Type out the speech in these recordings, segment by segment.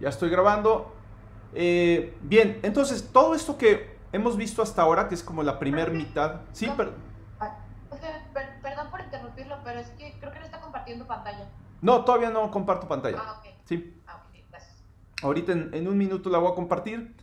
ya estoy grabando. Eh, bien, entonces todo esto que hemos visto hasta ahora, que es como la primera mitad. Sí, no, ah, perdón por interrumpirlo, pero es que creo que no está compartiendo pantalla. No, todavía no comparto pantalla. Ah, ok. Sí. Ah, Gracias. Ahorita en, un minuto la voy a compartir.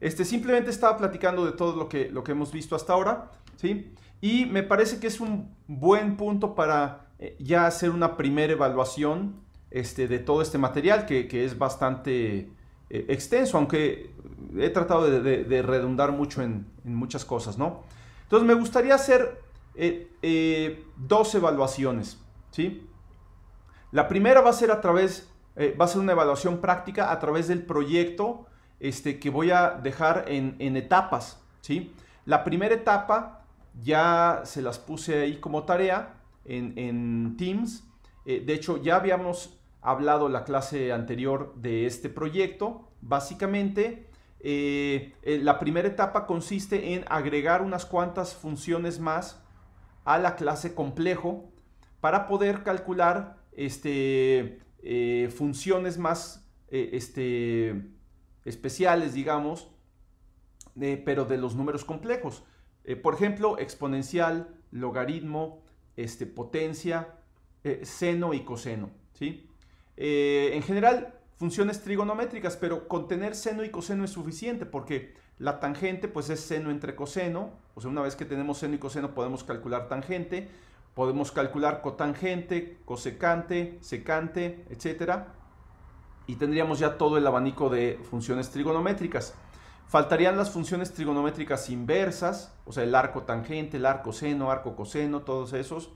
Este, simplemente estaba platicando de todo lo que, lo que hemos visto hasta ahora, ¿sí? Y me parece que es un buen punto para eh, ya hacer una primera evaluación este, de todo este material que, es bastante eh, extenso, aunque he tratado de, redundar mucho en, muchas cosas, ¿no? Entonces me gustaría hacer eh, eh, dos evaluaciones, ¿sí? La primera va a ser a través, va a ser una evaluación práctica a través del proyecto este, que voy a dejar en, etapas, ¿sí? La primera etapa ya se las puse ahí como tarea en, Teams. de hecho, ya habíamos hablado la clase anterior de este proyecto. Básicamente, eh, eh, la primera etapa consiste en agregar unas cuantas funciones más a la clase complejo para poder calcular este, eh, funciones más este, especiales, digamos, pero de los números complejos. por ejemplo, exponencial, logaritmo, este, potencia, seno y coseno. ¿sí? Eh, en general, funciones trigonométricas, pero con tener seno y coseno es suficiente porque la tangente pues es seno entre coseno, o sea, una vez que tenemos seno y coseno podemos calcular tangente, podemos calcular cotangente, cosecante, secante, etc. Y tendríamos ya todo el abanico de funciones trigonométricas. Faltarían las funciones trigonométricas inversas, o sea, el arco tangente, el arco seno, arco coseno, todos esos.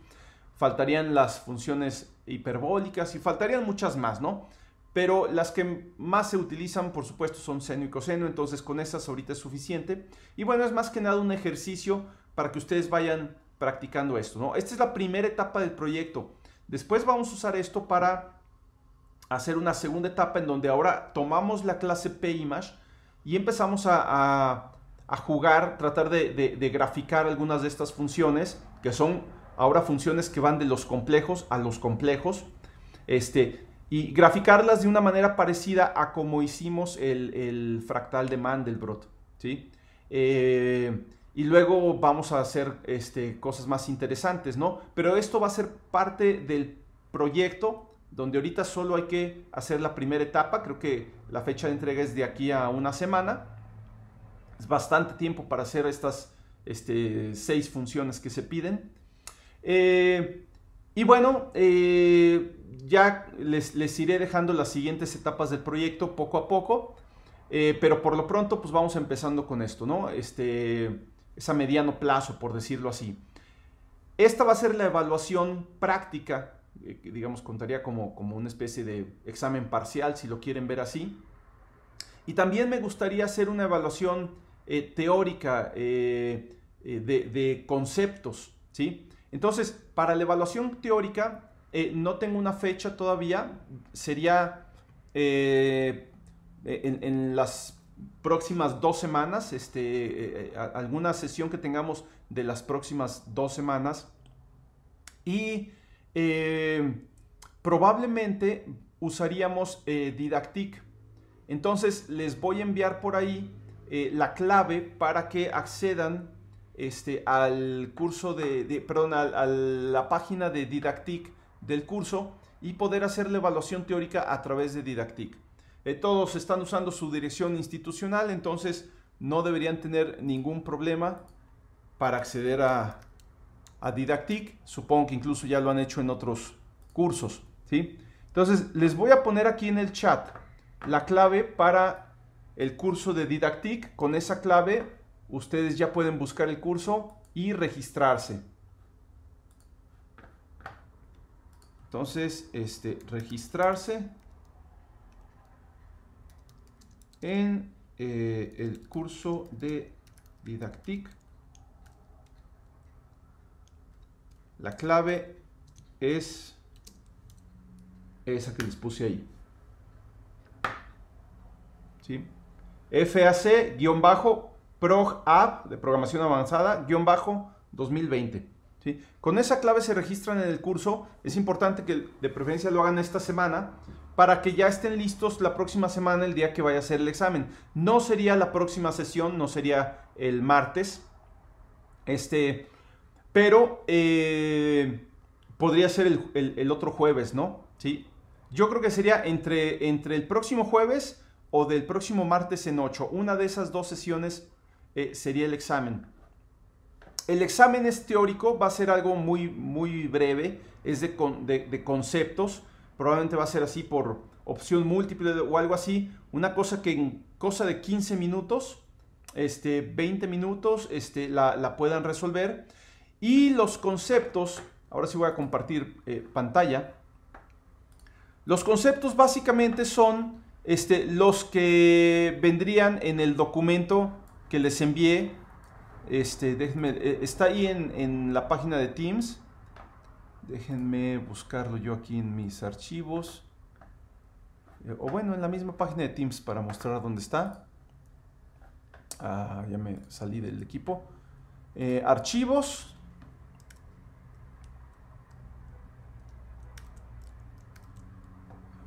Faltarían las funciones hiperbólicas y faltarían muchas más, ¿no? Pero las que más se utilizan, por supuesto, son seno y coseno, entonces con esas ahorita es suficiente. Y bueno, es más que nada un ejercicio para que ustedes vayan practicando esto, ¿no? Esta es la primera etapa del proyecto. Después vamos a usar esto para hacer una segunda etapa en donde ahora tomamos la clase image y empezamos a, a, jugar, tratar de, de graficar algunas de estas funciones que son ahora funciones que van de los complejos a los complejos, este, y graficarlas de una manera parecida a como hicimos el, fractal de Mandelbrot, ¿sí? Eh, y luego vamos a hacer este, cosas más interesantes, ¿no? Pero esto va a ser parte del proyecto donde ahorita solo hay que hacer la primera etapa, creo que la fecha de entrega es de aquí a una semana, es bastante tiempo para hacer estas este, seis funciones que se piden. Eh, y bueno, eh, ya les, iré dejando las siguientes etapas del proyecto poco a poco, eh, pero por lo pronto pues vamos empezando con esto, ¿no? Este, es a mediano plazo, por decirlo así. Esta va a ser la evaluación práctica, digamos contaría como, como una especie de examen parcial, si lo quieren ver así. Y también me gustaría hacer una evaluación teórica de, de, conceptos, ¿sí? Entonces, para la evaluación teórica, eh, no tengo una fecha todavía, sería eh, eh, en, las próximas dos semanas, este, alguna sesión que tengamos de las próximas dos semanas. Y probablemente usaríamos Didactic. Entonces, les voy a enviar por ahí la clave para que accedan este, al curso de, perdón, a, la página de Didactic del curso y poder hacer la evaluación teórica a través de Didactic. Eh, todos están usando su dirección institucional, entonces no deberían tener ningún problema para acceder a, a Didactic. Supongo que incluso ya lo han hecho en otros cursos. ¿sí? Entonces, les voy a poner aquí en el chat la clave para el curso de Didactic. Con esa clave ustedes ya pueden buscar el curso y registrarse. Entonces, este, registrarse en eh, el curso de Didactic. La clave es esa que les puse ahí. ¿Sí? FAC-bajo App de programación avanzada, guión bajo 2020. Con esa clave se registran en el curso. Es importante que de preferencia lo hagan esta semana para que ya estén listos la próxima semana, el día que vaya a ser el examen. No sería la próxima sesión, no sería el martes. Este, pero eh, podría ser el, otro jueves, ¿no? Sí. Yo creo que sería entre, entre el próximo jueves o del próximo martes en 8. Una de esas dos sesiones eh, sería el examen. El examen es teórico, va a ser algo muy, muy breve, es de, conceptos, probablemente va a ser así por opción múltiple o algo así, una cosa que en cosa de 15 minutos, este, 20 minutos, este, la, puedan resolver. Y los conceptos, ahora sí voy a compartir eh, pantalla, los conceptos básicamente son este, los que vendrían en el documento que les envié. Este, eh, está ahí en, la página de Teams. Déjenme buscarlo yo aquí en mis archivos. Eh, o bueno, en la misma página de Teams para mostrar dónde está. Ah, ya me salí del equipo. Eh, archivos.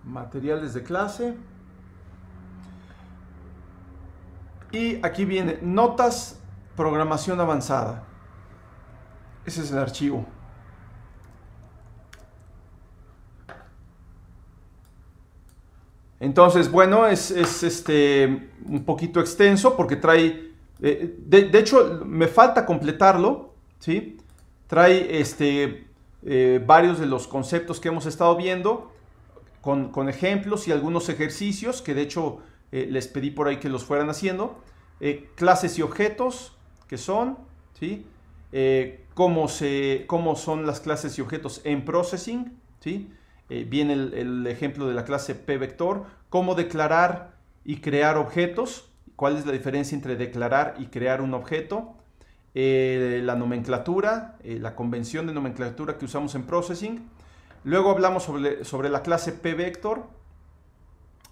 Materiales de clase. Y aquí viene notas, programación avanzada. Ese es el archivo. Entonces, bueno, es, este, un poquito extenso porque trae... Eh, de, hecho, me falta completarlo, ¿sí? Trae este, eh, varios de los conceptos que hemos estado viendo con ejemplos y algunos ejercicios que de hecho eh, les pedí por ahí que los fueran haciendo. Eh, clases y objetos, que son, ¿sí? Eh, cómo, se, son las clases y objetos en Processing, ¿sí? viene el, ejemplo de la clase P-Vector, cómo declarar y crear objetos, cuál es la diferencia entre declarar y crear un objeto, la nomenclatura, la convención de nomenclatura que usamos en Processing. Luego hablamos sobre, la clase P-Vector,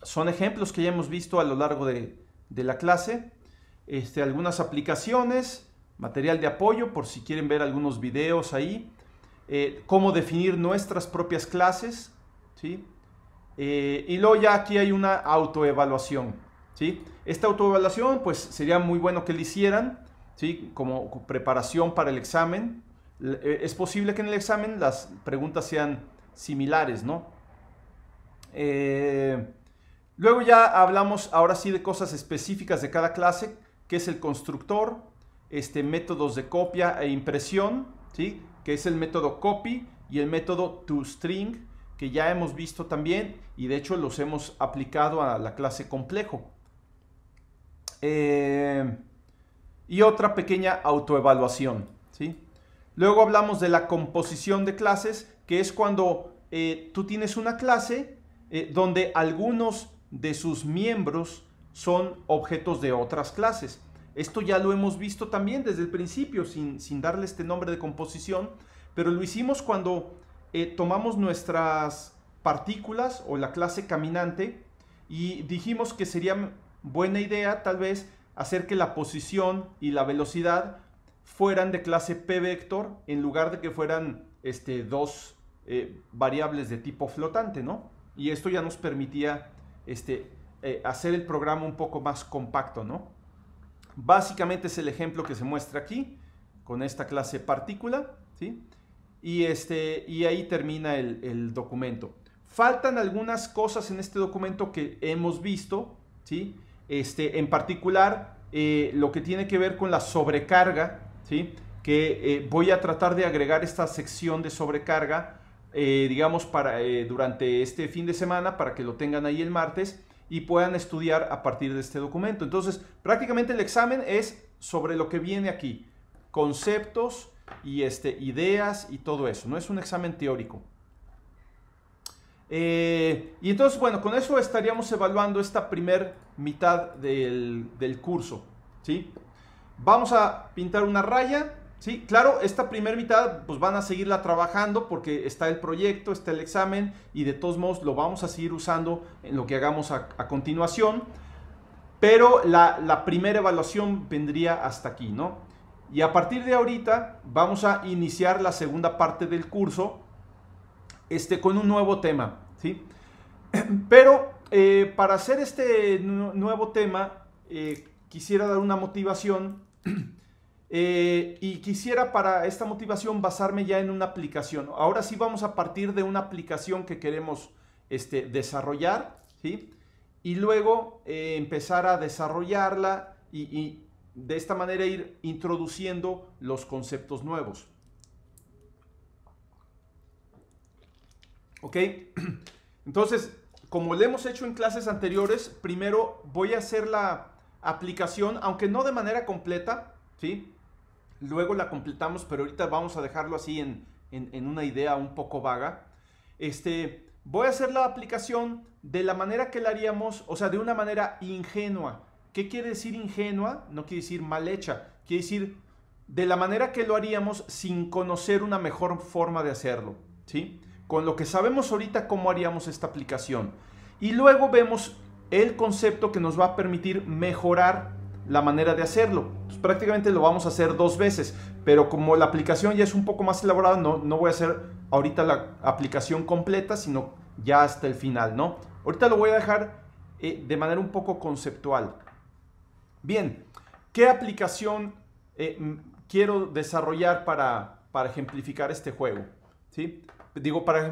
son ejemplos que ya hemos visto a lo largo de, la clase. Este, algunas aplicaciones, material de apoyo por si quieren ver algunos videos ahí. Eh, cómo definir nuestras propias clases. Eh, y luego ya aquí hay una autoevaluación. ¿sí? Esta autoevaluación pues sería muy bueno que la hicieran ¿sí? como preparación para el examen. Eh, es posible que en el examen las preguntas sean similares, ¿no? Luego ya hablamos ahora sí de cosas específicas de cada clase, que es el constructor, este, métodos de copia e impresión, ¿sí? que es el método copy y el método toString, que ya hemos visto también y de hecho los hemos aplicado a la clase complejo. Eh, y otra pequeña autoevaluación. ¿sí? Luego hablamos de la composición de clases, que es cuando eh, tú tienes una clase eh, donde algunos de sus miembros son objetos de otras clases. Esto ya lo hemos visto también desde el principio, sin, sin darle este nombre de composición, pero lo hicimos cuando eh, tomamos nuestras partículas o la clase caminante y dijimos que sería buena idea tal vez hacer que la posición y la velocidad fueran de clase p vector en lugar de que fueran este, dos eh, variables de tipo flotante, ¿no? Y esto ya nos permitía este, eh, hacer el programa un poco más compacto, ¿no? Básicamente es el ejemplo que se muestra aquí, con esta clase partícula, ¿sí? Y, este, ahí termina el, documento. Faltan algunas cosas en este documento que hemos visto, ¿sí? Este, en particular, eh, lo que tiene que ver con la sobrecarga, ¿sí? Que eh, voy a tratar de agregar esta sección de sobrecarga eh, digamos, para, eh, durante este fin de semana para que lo tengan ahí el martes y puedan estudiar a partir de este documento. Entonces, prácticamente el examen es sobre lo que viene aquí, conceptos y este, ideas y todo eso, no es un examen teórico. Eh, y entonces, bueno, con eso estaríamos evaluando esta primer mitad del, del curso, ¿sí? Vamos a pintar una raya Sí, claro, esta primera mitad pues van a seguirla trabajando porque está el proyecto, está el examen y de todos modos lo vamos a seguir usando en lo que hagamos a, continuación. Pero la, primera evaluación vendría hasta aquí, ¿no? Y a partir de ahorita vamos a iniciar la segunda parte del curso este, con un nuevo tema, ¿sí? Pero eh, para hacer este nuevo tema eh, quisiera dar una motivación Eh, y quisiera para esta motivación basarme ya en una aplicación. Ahora sí vamos a partir de una aplicación que queremos este, desarrollar, ¿sí? Y luego eh, empezar a desarrollarla y, de esta manera ir introduciendo los conceptos nuevos. ¿Ok? Entonces, como lo hemos hecho en clases anteriores, primero voy a hacer la aplicación, aunque no de manera completa, ¿sí? Luego la completamos, pero ahorita vamos a dejarlo así en, una idea un poco vaga. Este, voy a hacer la aplicación de la manera que la haríamos, o sea, de una manera ingenua. ¿Qué quiere decir ingenua? No quiere decir mal hecha, quiere decir de la manera que lo haríamos sin conocer una mejor forma de hacerlo, ¿sí? Con lo que sabemos ahorita cómo haríamos esta aplicación. Y luego vemos el concepto que nos va a permitir mejorar la manera de hacerlo prácticamente lo vamos a hacer dos veces, pero como la aplicación ya es un poco más elaborada, no, no voy a hacer ahorita la aplicación completa, sino ya hasta el final, ¿no? Ahorita lo voy a dejar eh, de manera un poco conceptual. Bien, ¿qué aplicación eh, quiero desarrollar para, para ejemplificar este juego? ¿Sí? Digo, para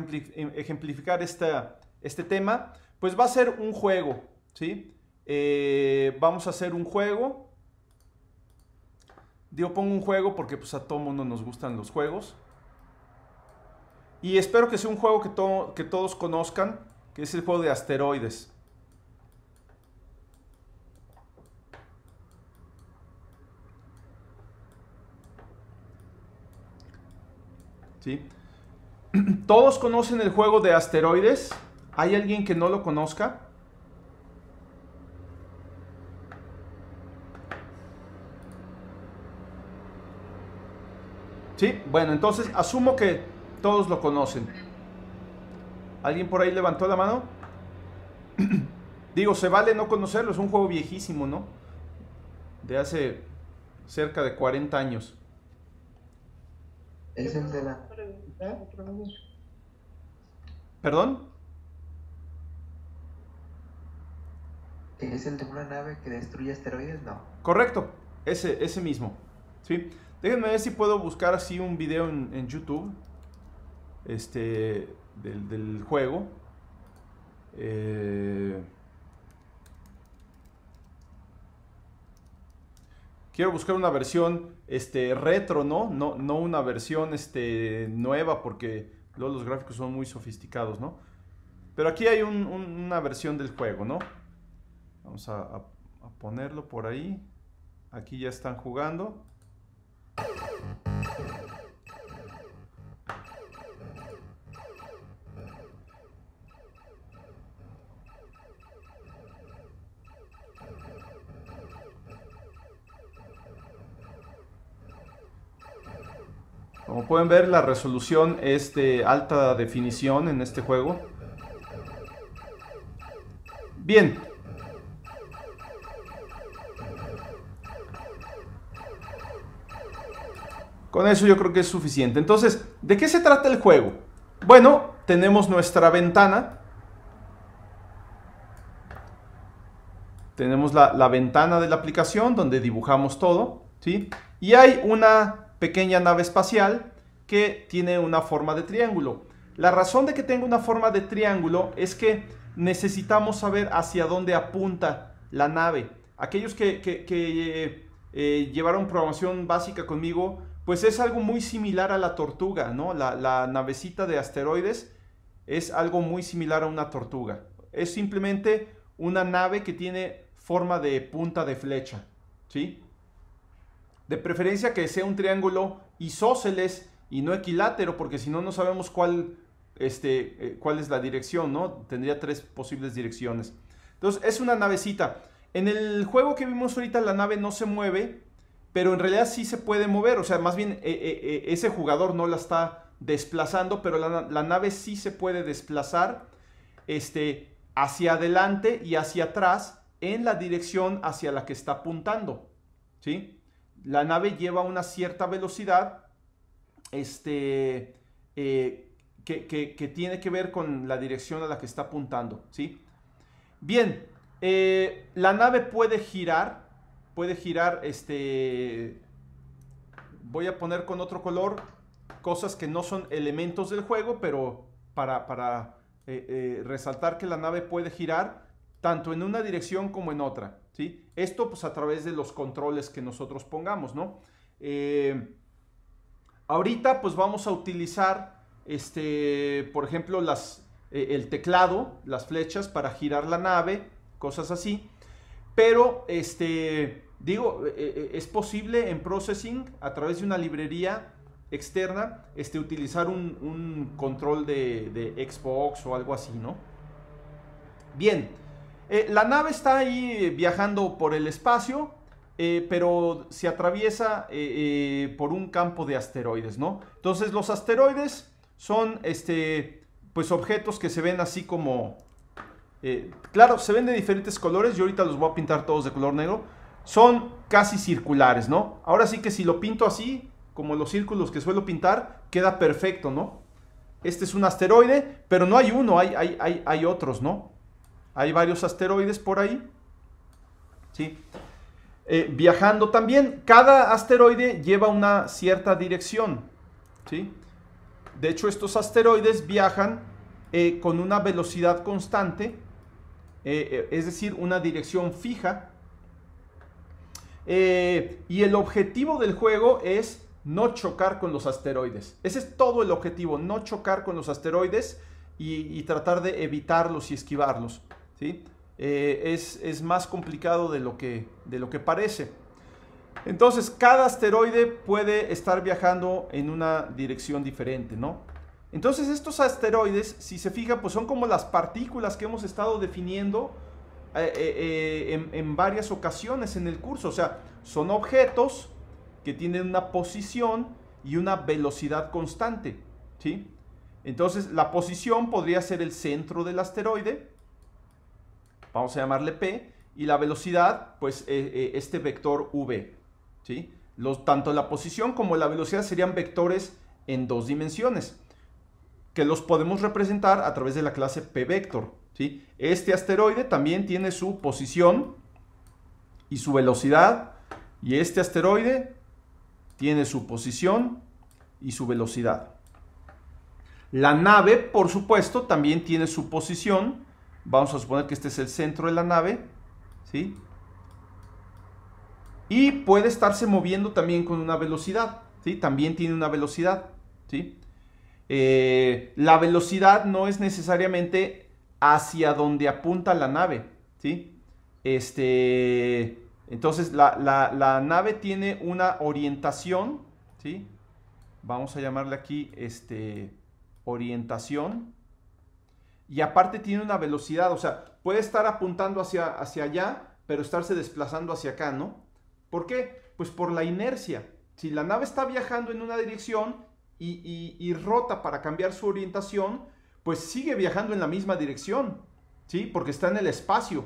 ejemplificar este tema, pues va a ser un juego, ¿sí? Eh, vamos a hacer un juego yo pongo un juego porque pues a todo mundo nos gustan los juegos. Y espero que sea un juego que, que todos conozcan, que es el juego de asteroides. ¿Sí? Todos conocen el juego de asteroides. ¿Hay alguien que no lo conozca? Sí, bueno, entonces asumo que todos lo conocen. ¿Alguien por ahí levantó la mano? Digo, se vale no conocerlo, es un juego viejísimo, ¿no? De hace cerca de 40 años. Es el de la... ¿Perdón? ¿Es el de una nave que destruye asteroides? No. Correcto, ese, ese mismo. ¿Sí? Déjenme ver si puedo buscar así un video en, YouTube. Este. Del, juego. Eh, quiero buscar una versión este, retro, ¿no? ¿no? No una versión este, nueva porque luego los gráficos son muy sofisticados, ¿no? Pero aquí hay una versión del juego, ¿no? Vamos a ponerlo por ahí. Aquí ya están jugando. pueden ver, la resolución es de alta definición en este juego. Bien. Con eso yo creo que es suficiente. Entonces, ¿de qué se trata el juego? Bueno, tenemos nuestra ventana. Tenemos la, la ventana de la aplicación donde dibujamos todo. ¿sí? Y hay una pequeña nave espacial que tiene una forma de triángulo. La razón de que tenga una forma de triángulo es que necesitamos saber hacia dónde apunta la nave. Aquellos que, eh, eh, llevaron programación básica conmigo, pues es algo muy similar a la tortuga, ¿no? La, navecita de asteroides es algo muy similar a una tortuga. Es simplemente una nave que tiene forma de punta de flecha, ¿sí? De preferencia que sea un triángulo isósceles y no equilátero, porque si no, no sabemos cuál, este, eh, cuál es la dirección, ¿no? Tendría tres posibles direcciones. Entonces, es una navecita. En el juego que vimos ahorita, la nave no se mueve, pero en realidad sí se puede mover. O sea, más bien eh, eh, ese jugador no la está desplazando, pero la, nave sí se puede desplazar este, hacia adelante y hacia atrás en la dirección hacia la que está apuntando. ¿sí? La nave lleva una cierta velocidad este, eh, que, tiene que ver con la dirección a la que está apuntando. ¿sí? Bien, eh, la nave puede girar, puede girar, este, voy a poner con otro color cosas que no son elementos del juego, pero para, eh, resaltar que la nave puede girar tanto en una dirección como en otra. ¿sí? Esto pues a través de los controles que nosotros pongamos, ¿no? Ahorita pues vamos a utilizar, este, por ejemplo, las, eh, el teclado, las flechas para girar la nave, cosas así. Pero, este, digo, eh, eh, es posible en Processing, a través de una librería externa, este, utilizar un, control de, Xbox o algo así, ¿no? Bien, la nave está ahí viajando por el espacio. Eh, pero se atraviesa eh, eh, por un campo de asteroides, ¿no? Entonces los asteroides son, este, pues objetos que se ven así como, claro, se ven de diferentes colores, yo ahorita los voy a pintar todos de color negro, son casi circulares, ¿no? Ahora sí que si lo pinto así, como los círculos que suelo pintar, queda perfecto, ¿no? Este es un asteroide, pero no hay uno, hay, hay, hay, hay otros, ¿no? Hay varios asteroides por ahí. Sí. Eh, viajando también. Cada asteroide lleva una cierta dirección. ¿sí? De hecho, estos asteroides viajan eh, con una velocidad constante, eh, es decir, una dirección fija. y el objetivo del juego es no chocar con los asteroides. Ese es todo el objetivo, no chocar con los asteroides y, y tratar de evitarlos y esquivarlos. ¿sí? Eh, es, más complicado de lo, que, de lo que parece. Entonces, cada asteroide puede estar viajando en una dirección diferente, ¿no? Entonces, estos asteroides, si se fija, pues son como las partículas que hemos estado definiendo eh, eh, en, en varias ocasiones en el curso. O sea, son objetos que tienen una posición y una velocidad constante, ¿sí? Entonces, la posición podría ser el centro del asteroide, vamos a llamarle P, y la velocidad, pues eh, eh, este vector V. ¿sí? Los, tanto la posición como la velocidad serían vectores en dos dimensiones, que los podemos representar a través de la clase P-vector. ¿sí? Este asteroide también tiene su posición y su velocidad, y este asteroide tiene su posición y su velocidad. La nave, por supuesto, también tiene su posición Vamos a suponer que este es el centro de la nave, ¿sí? Y puede estarse moviendo también con una velocidad, ¿sí? También tiene una velocidad, ¿sí? Eh, la velocidad no es necesariamente hacia donde apunta la nave, ¿sí? Este, entonces la, la nave tiene una orientación, ¿sí? Vamos a llamarle aquí, este, orientación, y aparte tiene una velocidad, o sea, puede estar apuntando hacia, hacia allá, pero estarse desplazando hacia acá, ¿no? ¿Por qué? Pues por la inercia. Si la nave está viajando en una dirección y, rota para cambiar su orientación, pues sigue viajando en la misma dirección, ¿sí? Porque está en el espacio.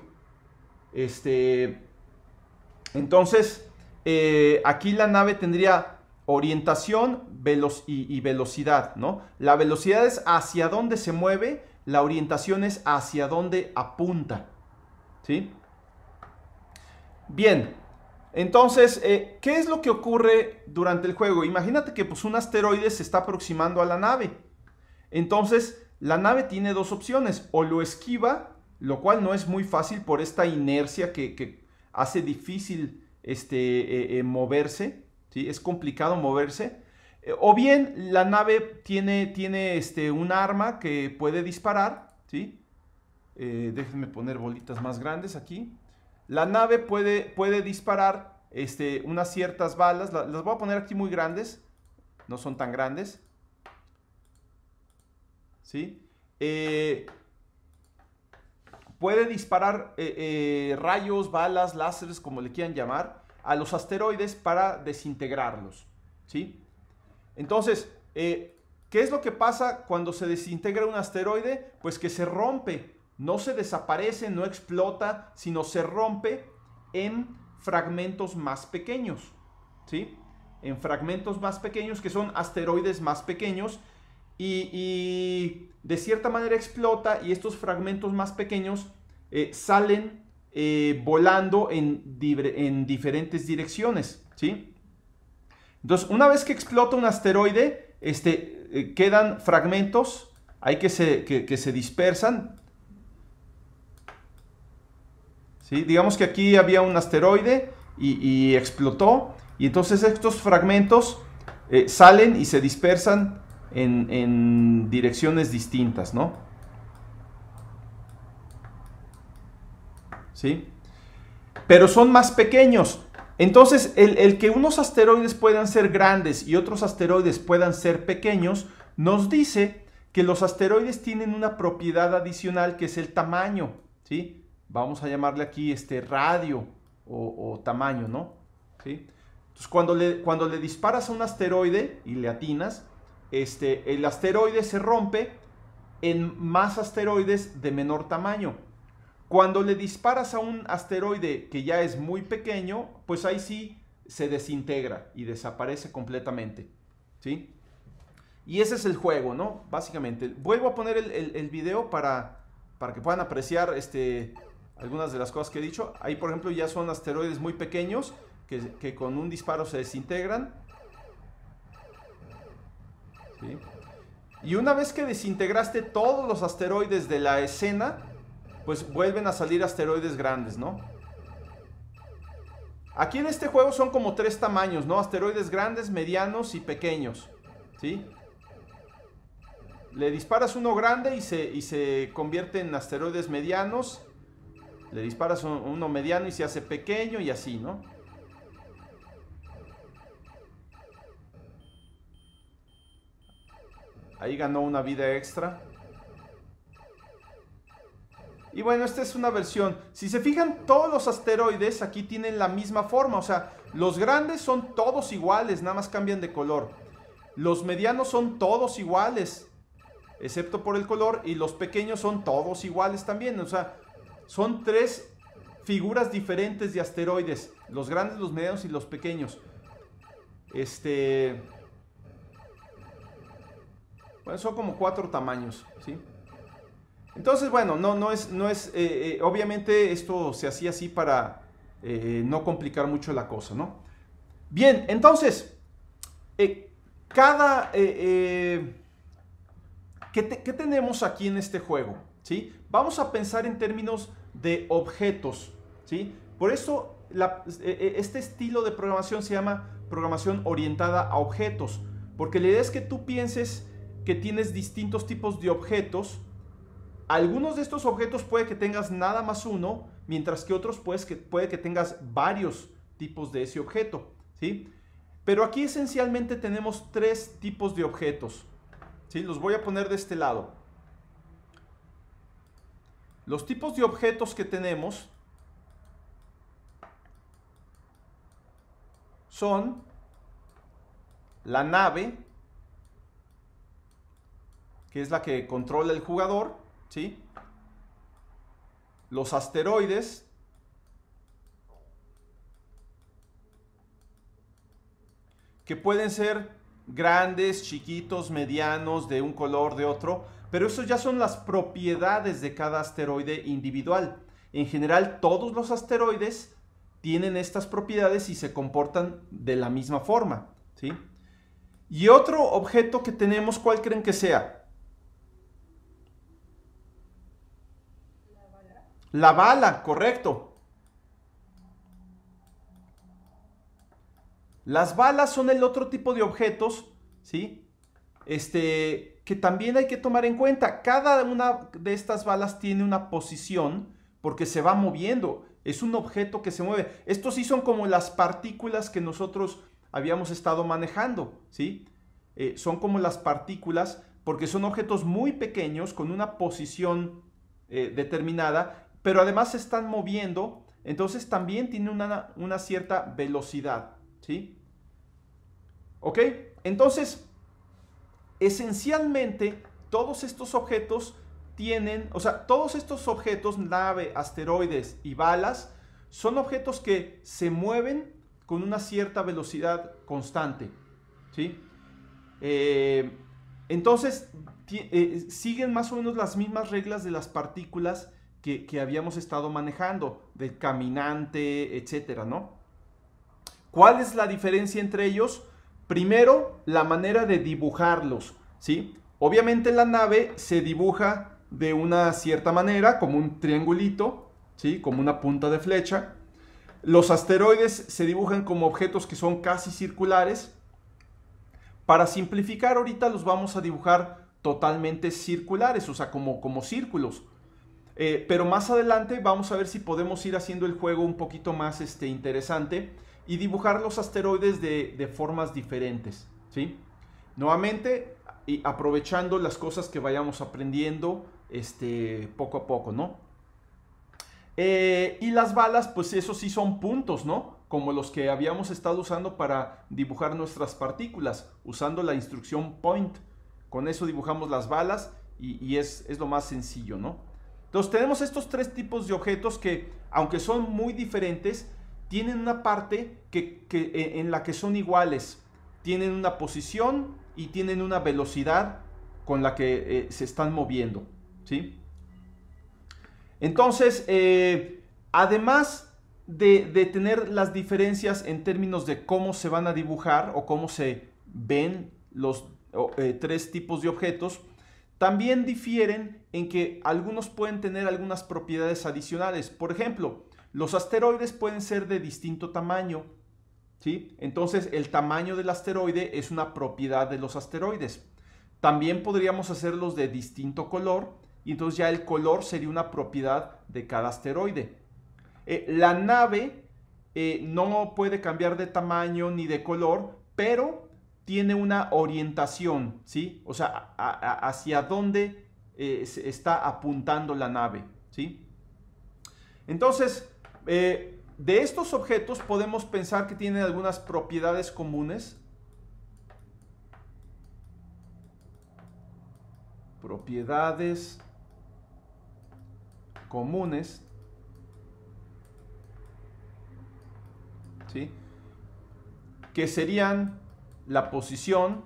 Este, entonces, eh, aquí la nave tendría orientación y, y velocidad, ¿no? La velocidad es hacia dónde se mueve la orientación es hacia dónde apunta. ¿Sí? Bien, entonces, eh, ¿qué es lo que ocurre durante el juego? Imagínate que pues, un asteroide se está aproximando a la nave. Entonces, la nave tiene dos opciones, o lo esquiva, lo cual no es muy fácil por esta inercia que, hace difícil este, eh, eh, moverse, ¿sí? es complicado moverse, eh, o bien la nave tiene, tiene este, un arma que puede disparar, ¿sí? Eh, déjenme poner bolitas más grandes aquí. La nave puede, puede disparar este, unas ciertas balas. las voy a poner aquí muy grandes. No son tan grandes. ¿Sí? Eh, puede disparar rayos, balas, láseres, como le quieran llamar, a los asteroides para desintegrarlos. ¿Sí? Entonces, eh, ¿qué es lo que pasa cuando se desintegra un asteroide? Pues que se rompe, no se desaparece, no explota, sino se rompe en fragmentos más pequeños, ¿sí? En fragmentos más pequeños que son asteroides más pequeños y, de cierta manera explota y estos fragmentos más pequeños eh, salen eh, volando en, en, diferentes direcciones, ¿sí? Entonces, una vez que explota un asteroide, este, eh, quedan fragmentos, hay que se, que, se dispersan. ¿Sí? Digamos que aquí había un asteroide y, explotó, y entonces estos fragmentos eh, salen y se dispersan en, en direcciones distintas, ¿no? ¿Sí? Pero son más pequeños, entonces, el, que unos asteroides puedan ser grandes y otros asteroides puedan ser pequeños, nos dice que los asteroides tienen una propiedad adicional que es el tamaño, ¿sí? Vamos a llamarle aquí este radio o, tamaño, ¿no? Entonces, cuando le, cuando le disparas a un asteroide y le atinas, este, el asteroide se rompe en más asteroides de menor tamaño. Cuando le disparas a un asteroide que ya es muy pequeño, pues ahí sí se desintegra y desaparece completamente. ¿Sí? Y ese es el juego, ¿no? Básicamente. Vuelvo a poner el, video para, para que puedan apreciar este, algunas de las cosas que he dicho. Ahí, por ejemplo, ya son asteroides muy pequeños que, que con un disparo se desintegran. Y una vez que desintegraste todos los asteroides de la escena, pues vuelven a salir asteroides grandes, ¿no? Aquí en este juego son como tres tamaños, ¿no? Asteroides grandes, medianos y pequeños, ¿sí? Le disparas uno grande y se, se convierte en asteroides medianos. Le disparas uno mediano y se hace pequeño y así, ¿no? Ahí ganó una vida extra. Y bueno, esta es una versión. Si se fijan, todos los asteroides aquí tienen la misma forma. O sea, los grandes son todos iguales, nada más cambian de color. Los medianos son todos iguales, excepto por el color. Y los pequeños son todos iguales también. O sea, son tres figuras diferentes de asteroides. Los grandes, los medianos y los pequeños. Este... Bueno, son como cuatro tamaños, ¿sí? Entonces, bueno, no, no es, no es, eh, eh, obviamente esto se hacía así para eh, no complicar mucho la cosa, ¿no? Bien, entonces, cada, ¿qué, tenemos aquí en este juego? ¿Sí? Vamos a pensar en términos de objetos, ¿sí? Por eso este estilo de programación se llama programación orientada a objetos, porque la idea es que tú pienses que tienes distintos tipos de objetos, algunos de estos objetos puede que tengas nada más uno, mientras que otros pues puede que tengas varios tipos de ese objeto, ¿sí? Pero aquí esencialmente tenemos tres tipos de objetos, ¿sí? Los voy a poner de este lado. Los tipos de objetos que tenemos son la nave, que es la que controla el jugador, ¿sí? Los asteroides que pueden ser grandes, chiquitos, medianos, de un color, de otro, pero eso ya son las propiedades de cada asteroide individual. En general, todos los asteroides tienen estas propiedades y se comportan de la misma forma, ¿sí? Y otro objeto que tenemos, ¿cuál creen que sea? La bala, correcto. Las balas son el otro tipo de objetos, ¿sí? Este, que también hay que tomar en cuenta. Cada una de estas balas tiene una posición porque se va moviendo. Es un objeto que se mueve. Estos sí son como las partículas que nosotros habíamos estado manejando, ¿sí? Eh, son como las partículas porque son objetos muy pequeños con una posición eh, determinada pero además se están moviendo, entonces también tiene una, cierta velocidad, ¿sí? ¿Ok? Entonces, esencialmente, todos estos objetos tienen, o sea, todos estos objetos, nave, asteroides y balas, son objetos que se mueven con una cierta velocidad constante, ¿sí? Eh, entonces, eh, siguen más o menos las mismas reglas de las partículas que, habíamos estado manejando, del caminante, etcétera, ¿no? ¿Cuál es la diferencia entre ellos? Primero, la manera de dibujarlos, ¿sí? Obviamente la nave se dibuja de una cierta manera, como un triangulito, ¿sí? Como una punta de flecha. Los asteroides se dibujan como objetos que son casi circulares. Para simplificar, ahorita los vamos a dibujar totalmente circulares, o sea, como, como círculos. Eh, pero más adelante vamos a ver si podemos ir haciendo el juego un poquito más este, interesante y dibujar los asteroides de, formas diferentes. ¿sí? Nuevamente, y aprovechando las cosas que vayamos aprendiendo este, poco a poco, ¿no? Eh, y las balas, pues eso sí son puntos, ¿no? Como los que habíamos estado usando para dibujar nuestras partículas, usando la instrucción point. Con eso dibujamos las balas y, es, es lo más sencillo, ¿no? Entonces tenemos estos tres tipos de objetos que, aunque son muy diferentes, tienen una parte que, eh, en la que son iguales. Tienen una posición y tienen una velocidad con la que eh, se están moviendo. ¿sí? Entonces, eh, además de, tener las diferencias en términos de cómo se van a dibujar o cómo se ven los tres tipos de objetos, también difieren en que algunos pueden tener algunas propiedades adicionales. Por ejemplo, los asteroides pueden ser de distinto tamaño. ¿sí? Entonces, el tamaño del asteroide es una propiedad de los asteroides. También podríamos hacerlos de distinto color y entonces ya el color sería una propiedad de cada asteroide. Eh, la nave eh, no puede cambiar de tamaño ni de color, pero tiene una orientación, ¿sí? O sea, hacia dónde eh, está apuntando la nave, ¿sí? Entonces, eh, de estos objetos podemos pensar que tienen algunas propiedades comunes. Propiedades comunes. ¿Sí? Que serían la posición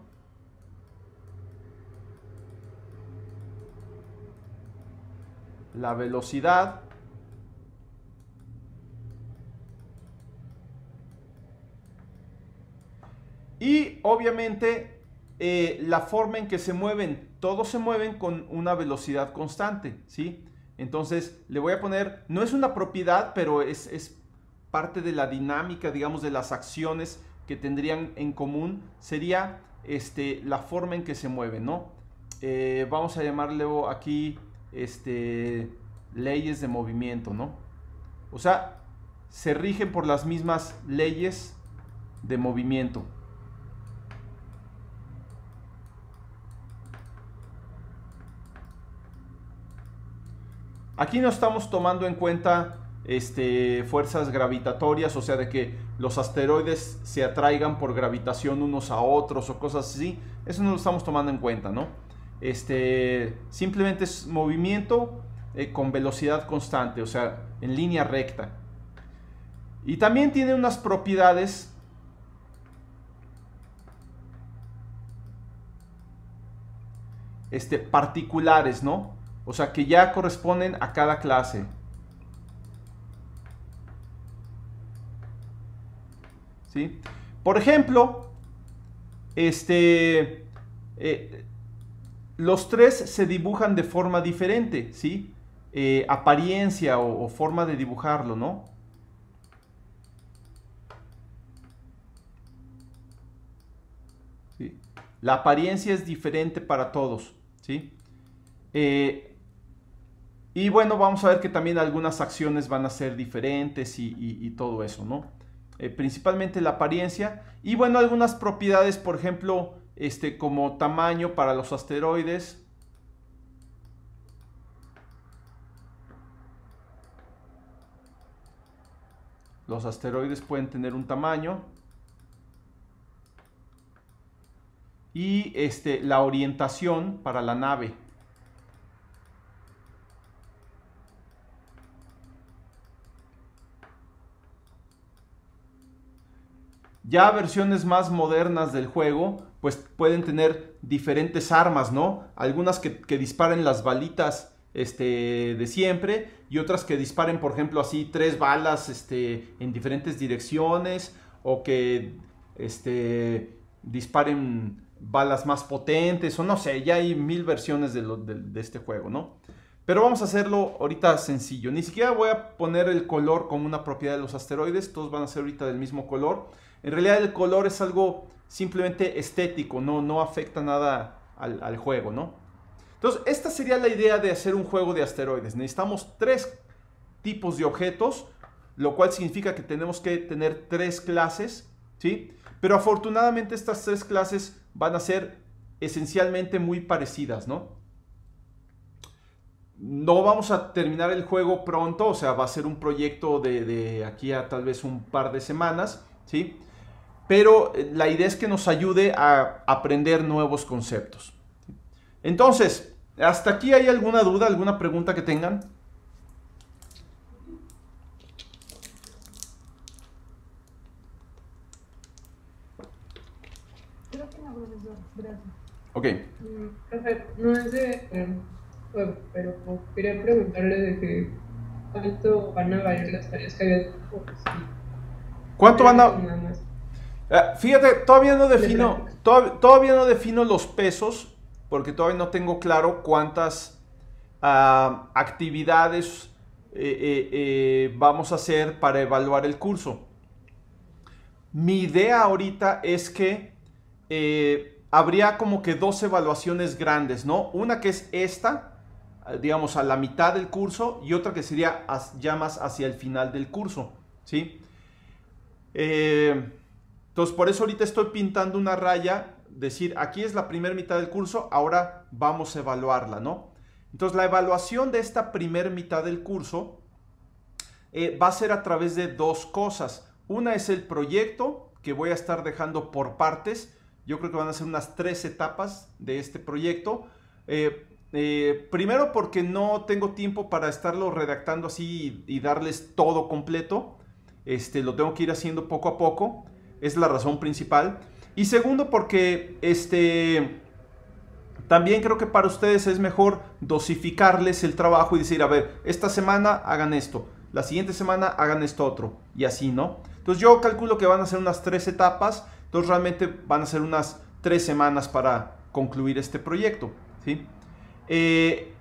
la velocidad y obviamente eh, la forma en que se mueven todos se mueven con una velocidad constante sí entonces le voy a poner no es una propiedad pero es, es parte de la dinámica digamos de las acciones que tendrían en común sería este, la forma en que se mueven, ¿no? Eh, vamos a llamarlo aquí este, leyes de movimiento, ¿no? O sea, se rigen por las mismas leyes de movimiento. Aquí no estamos tomando en cuenta este, fuerzas gravitatorias, o sea, de que los asteroides se atraigan por gravitación unos a otros o cosas así. Eso no lo estamos tomando en cuenta, ¿no? Este, simplemente es movimiento eh, con velocidad constante, o sea, en línea recta. Y también tiene unas propiedades este, particulares, ¿no? O sea, que ya corresponden a cada clase. Por ejemplo, este, eh, los tres se dibujan de forma diferente, ¿sí? Eh, apariencia o, forma de dibujarlo, ¿no? La apariencia es diferente para todos, ¿sí? Eh, y bueno, vamos a ver que también algunas acciones van a ser diferentes y, y todo eso, ¿no? Eh, principalmente la apariencia. Y bueno, algunas propiedades, por ejemplo, este, como tamaño para los asteroides. Los asteroides pueden tener un tamaño. Y este, la orientación para la nave. Ya versiones más modernas del juego, pues pueden tener diferentes armas, ¿no? Algunas que, disparen las balitas este, de siempre y otras que disparen, por ejemplo, así tres balas este, en diferentes direcciones o que este, disparen balas más potentes o no sé, ya hay mil versiones de, este juego, ¿no? Pero vamos a hacerlo ahorita sencillo. Ni siquiera voy a poner el color como una propiedad de los asteroides, todos van a ser ahorita del mismo color. En realidad el color es algo simplemente estético, no, no afecta nada al, juego, ¿no? Entonces, esta sería la idea de hacer un juego de asteroides. Necesitamos tres tipos de objetos, lo cual significa que tenemos que tener tres clases, ¿sí? Pero afortunadamente estas tres clases van a ser esencialmente muy parecidas, ¿no? No vamos a terminar el juego pronto, o sea, va a ser un proyecto de, de aquí a tal vez un par de semanas, ¿sí? pero eh, la idea es que nos ayude a aprender nuevos conceptos. Entonces, ¿hasta aquí hay alguna duda, alguna pregunta que tengan? Creo que no, Gracias. Ok. Mm, no es de... Eh, pero pues, quería preguntarle de que cuánto van a valer las tareas que había. Pues, ¿Cuánto van a...? Eh, fíjate, todavía no defino, todavía, no defino los pesos, porque todavía no tengo claro cuántas ah, actividades eh, eh, vamos a hacer para evaluar el curso. Mi idea ahorita es que habría como que dos evaluaciones grandes, ¿no? Una que es esta, digamos a la mitad del curso, y otra que sería ya más hacia el final del curso, ¿sí? Entonces, por eso ahorita estoy pintando una raya, decir, aquí es la primera mitad del curso, ahora vamos a evaluarla, ¿no? Entonces, la evaluación de esta primera mitad del curso eh, va a ser a través de dos cosas. Una es el proyecto, que voy a estar dejando por partes. Yo creo que van a ser unas tres etapas de este proyecto. Eh, eh, primero porque no tengo tiempo para estarlo redactando así y, y, darles todo completo. Este, lo tengo que ir haciendo poco a poco es la razón principal. Y segundo, porque este, también creo que para ustedes es mejor dosificarles el trabajo y decir, a ver, esta semana hagan esto, la siguiente semana hagan esto otro, y así, ¿no? Entonces yo calculo que van a ser unas tres etapas, entonces realmente van a ser unas tres semanas para concluir este proyecto, ¿sí? Eh,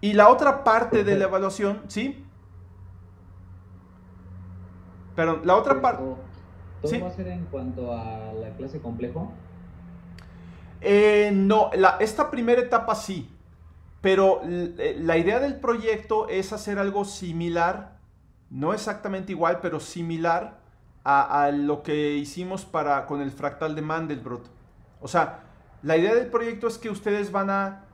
y la otra parte de la evaluación, ¿sí? Pero la otra parte... ¿Todo va a ser en cuanto a la clase complejo? Eh, no, esta primera etapa sí, pero eh, la idea del proyecto es hacer algo similar, no exactamente igual, pero similar a, lo que hicimos para, con el fractal de Mandelbrot. O sea, la idea del proyecto es que ustedes van a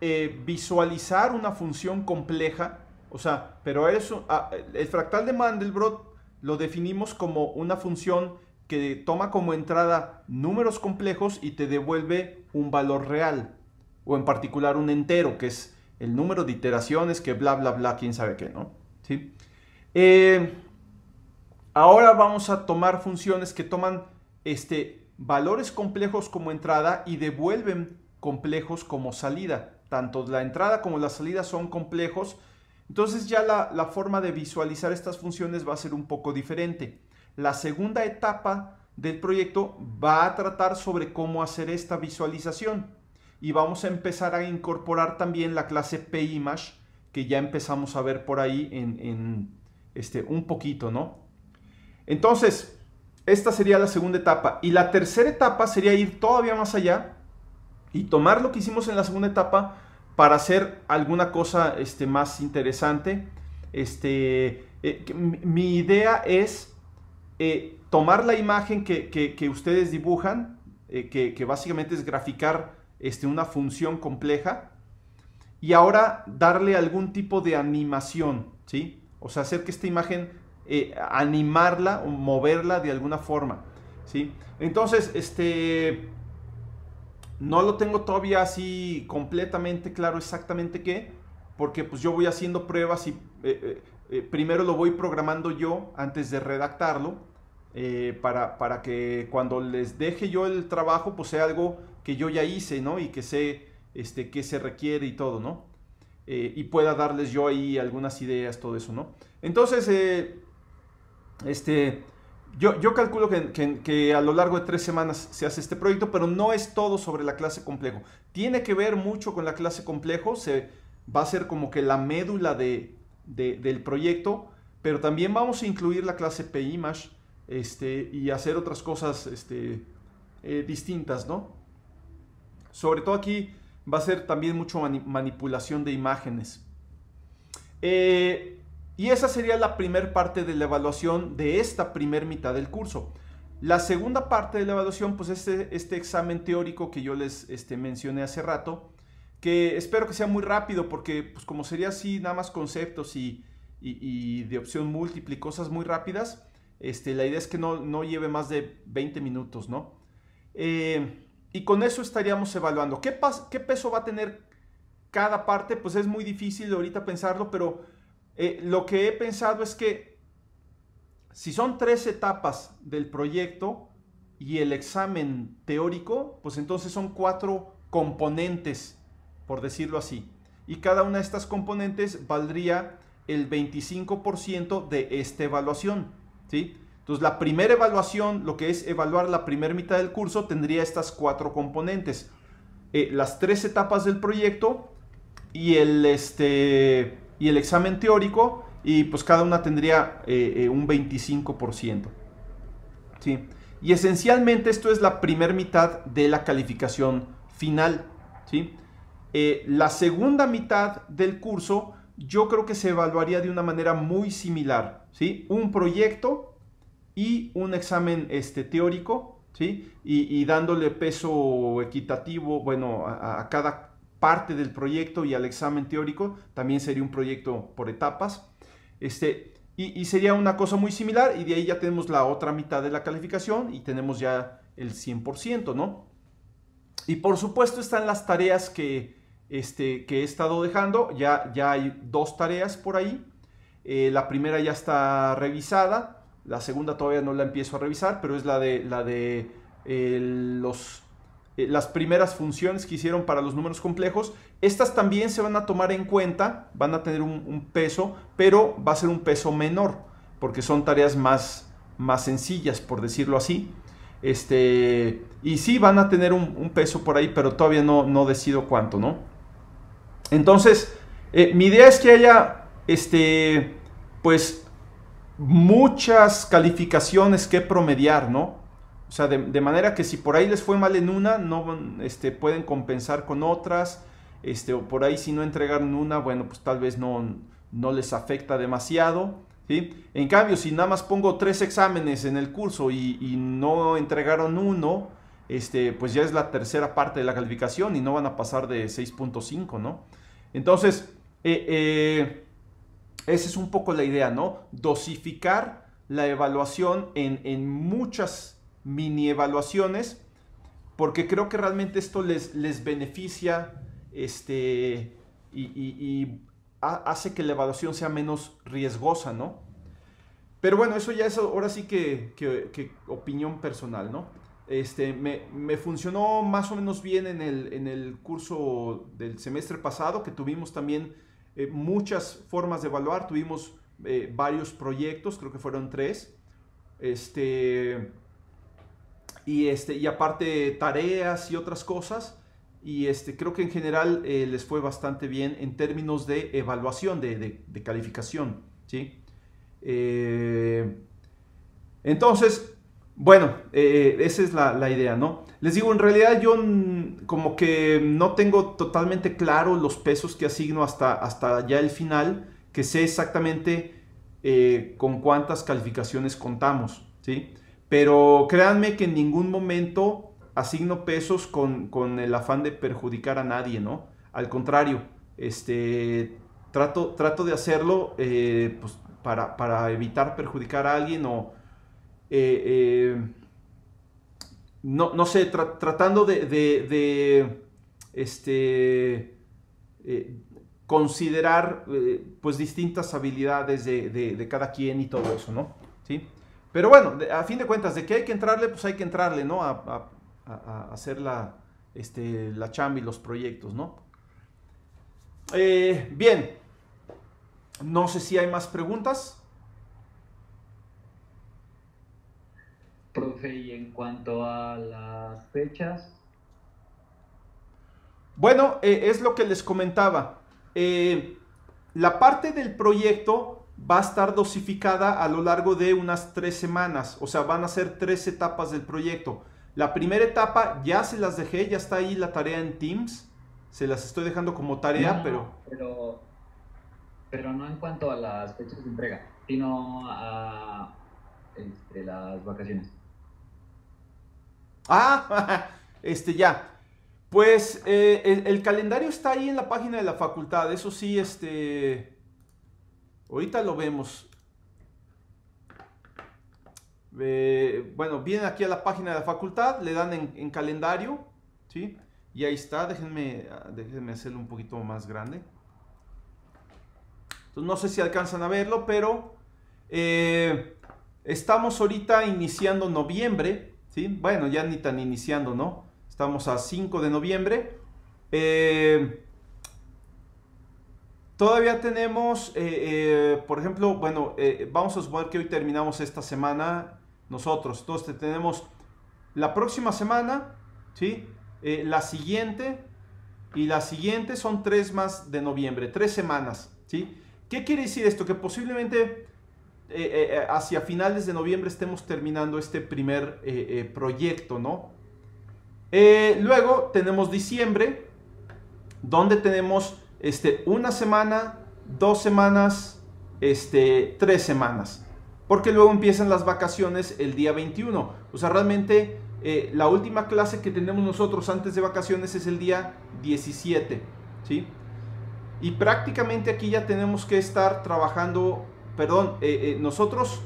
eh, visualizar una función compleja, o sea, pero eso, ah, el fractal de Mandelbrot lo definimos como una función que toma como entrada números complejos y te devuelve un valor real, o en particular un entero, que es el número de iteraciones, que bla, bla, bla, quién sabe qué, ¿no? ¿Sí? Eh, ahora vamos a tomar funciones que toman este, valores complejos como entrada y devuelven complejos como salida. Tanto la entrada como la salida son complejos, entonces ya la, forma de visualizar estas funciones va a ser un poco diferente. La segunda etapa del proyecto va a tratar sobre cómo hacer esta visualización y vamos a empezar a incorporar también la clase PImage que ya empezamos a ver por ahí en, en este, un poquito, ¿no? Entonces, esta sería la segunda etapa. Y la tercera etapa sería ir todavía más allá y tomar lo que hicimos en la segunda etapa, para hacer alguna cosa este, más interesante. Este, eh, mi idea es eh, tomar la imagen que, ustedes dibujan, eh, que, básicamente es graficar este, una función compleja, y ahora darle algún tipo de animación, ¿sí? O sea, hacer que esta imagen, animarla o moverla de alguna forma, ¿sí? Entonces, este no lo tengo todavía así completamente claro exactamente qué, porque pues yo voy haciendo pruebas y eh, eh, eh, primero lo voy programando yo antes de redactarlo, para, que cuando les deje yo el trabajo, pues sea algo que yo ya hice, ¿no? Y que sé este, qué se requiere y todo, ¿no? y pueda darles yo ahí algunas ideas, todo eso, ¿no? Entonces, este, yo, calculo que, a lo largo de tres semanas se hace este proyecto, pero no es todo sobre la clase complejo. Tiene que ver mucho con la clase complejo, se, va a ser como que la médula del proyecto, pero también vamos a incluir la clase PIMASH este, y hacer otras cosas este, eh, distintas, ¿no? Sobre todo aquí va a ser también mucho manipulación de imágenes. Eh, y esa sería la primera parte de la evaluación de esta primer mitad del curso. La segunda parte de la evaluación, pues este, este examen teórico que yo les este, mencioné hace rato, que espero que sea muy rápido porque pues como sería así, nada más conceptos y, de opción múltiple y cosas muy rápidas, este, la idea es que no, lleve más de 20 minutos, ¿no? Eh, y con eso estaríamos evaluando. ¿Qué, ¿Qué peso va a tener cada parte? Pues es muy difícil ahorita pensarlo, pero eh, lo que he pensado es que si son tres etapas del proyecto y el examen teórico, pues entonces son cuatro componentes, por decirlo así. Y cada una de estas componentes valdría el 25% de esta evaluación. ¿sí? Entonces la primera evaluación, lo que es evaluar la primera mitad del curso, tendría estas cuatro componentes. Eh, las tres etapas del proyecto y el, este, y el examen teórico y pues cada una tendría eh, eh, un 25%. ¿sí? Y esencialmente esto es la primera mitad de la calificación final. ¿sí? Eh, la segunda mitad del curso yo creo que se evaluaría de una manera muy similar. ¿sí? Un proyecto y un examen este, teórico ¿sí? y, dándole peso equitativo bueno, a cada parte del proyecto y al examen teórico, también sería un proyecto por etapas. Este, y, sería una cosa muy similar y de ahí ya tenemos la otra mitad de la calificación y tenemos ya el 100%, ¿no? Y por supuesto están las tareas que, este, que he estado dejando, ya, ya hay dos tareas por ahí. Eh, la primera ya está revisada, la segunda todavía no la empiezo a revisar, pero es la de, la de eh, los eh, las primeras funciones que hicieron para los números complejos. Estas también se van a tomar en cuenta, van a tener un, peso, pero va a ser un peso menor, porque son tareas más, más sencillas, por decirlo así. Este, y sí, van a tener un, peso por ahí, pero todavía no, no decido cuánto, ¿no? Entonces, eh, mi idea es que haya, este, pues, muchas calificaciones que promediar, ¿no? O sea, de, manera que si por ahí les fue mal en una, no este, pueden compensar con otras. Este, o por ahí si no entregaron una, bueno, pues tal vez no, no les afecta demasiado. En cambio, si nada más pongo tres exámenes en el curso y, no entregaron uno, este, pues ya es la tercera parte de la calificación y no van a pasar de 6.5, ¿no? Entonces, eh, eh, esa es un poco la idea, ¿no? Dosificar la evaluación en, en muchas mini evaluaciones, porque creo que realmente esto les, les beneficia este, y, hace que la evaluación sea menos riesgosa, ¿no? Pero bueno, eso ya es ahora sí que, que, opinión personal, ¿no? Este, me, funcionó más o menos bien en el, en el, curso del semestre pasado, que tuvimos también eh, muchas formas de evaluar, tuvimos eh, varios proyectos, creo que fueron tres. Este, y, este, y aparte tareas y otras cosas. Y este, creo que en general eh, les fue bastante bien en términos de evaluación, de, calificación. ¿sí? Eh, entonces, bueno, eh, esa es la, idea, ¿no? Les digo, en realidad yo como que no tengo totalmente claro los pesos que asigno hasta, hasta ya el final, que sé exactamente con cuántas calificaciones contamos, ¿sí? Pero créanme que en ningún momento asigno pesos con, el afán de perjudicar a nadie, ¿no? Al contrario, este, trato, trato de hacerlo eh, pues, para, evitar perjudicar a alguien o... Eh, eh, no, no, sé, tratando de, este, considerar pues distintas habilidades de, de, cada quien y todo eso, ¿no? ¿Sí? Pero bueno, a fin de cuentas, de que hay que entrarle, pues hay que entrarle, ¿no? A, hacer la, este, chamba y los proyectos, ¿no? Eh, bien, no sé si hay más preguntas. Profe, y en cuanto a las fechas. Bueno, eh, es lo que les comentaba. Eh, la parte del proyecto va a estar dosificada a lo largo de unas tres semanas, o sea, van a ser tres etapas del proyecto. La primera etapa ya se las dejé, ya está ahí la tarea en Teams, se las estoy dejando como tarea, pero... pero... no en cuanto a las fechas de entrega, sino a este, las vacaciones. Ah, este ya. Pues eh, el, el, calendario está ahí en la página de la facultad, eso sí, este Ahorita lo vemos. Eh, bueno, vienen aquí a la página de la facultad, le dan en, calendario, ¿sí? Y ahí está, déjenme, ah, déjenme hacerlo un poquito más grande. Entonces, no sé si alcanzan a verlo, pero eh, estamos ahorita iniciando noviembre, ¿sí? Bueno, ya ni tan iniciando, ¿no? Estamos a 5 de noviembre. Eh, Todavía tenemos, eh, eh, por ejemplo, bueno, eh, vamos a suponer que hoy terminamos esta semana nosotros. Entonces tenemos la próxima semana, ¿sí? la siguiente y la siguiente son tres más de noviembre, tres semanas, ¿sí? ¿Qué quiere decir esto? Que posiblemente hacia finales de noviembre estemos terminando este primer proyecto, ¿no? luego tenemos diciembre, donde tenemos este, una semana, dos semanas, este, tres semanas. Porque luego empiezan las vacaciones el día 21. O sea, realmente eh, la última clase que tenemos nosotros antes de vacaciones es el día 17. ¿sí? Y prácticamente aquí ya tenemos que estar trabajando, perdón, eh, eh, nosotros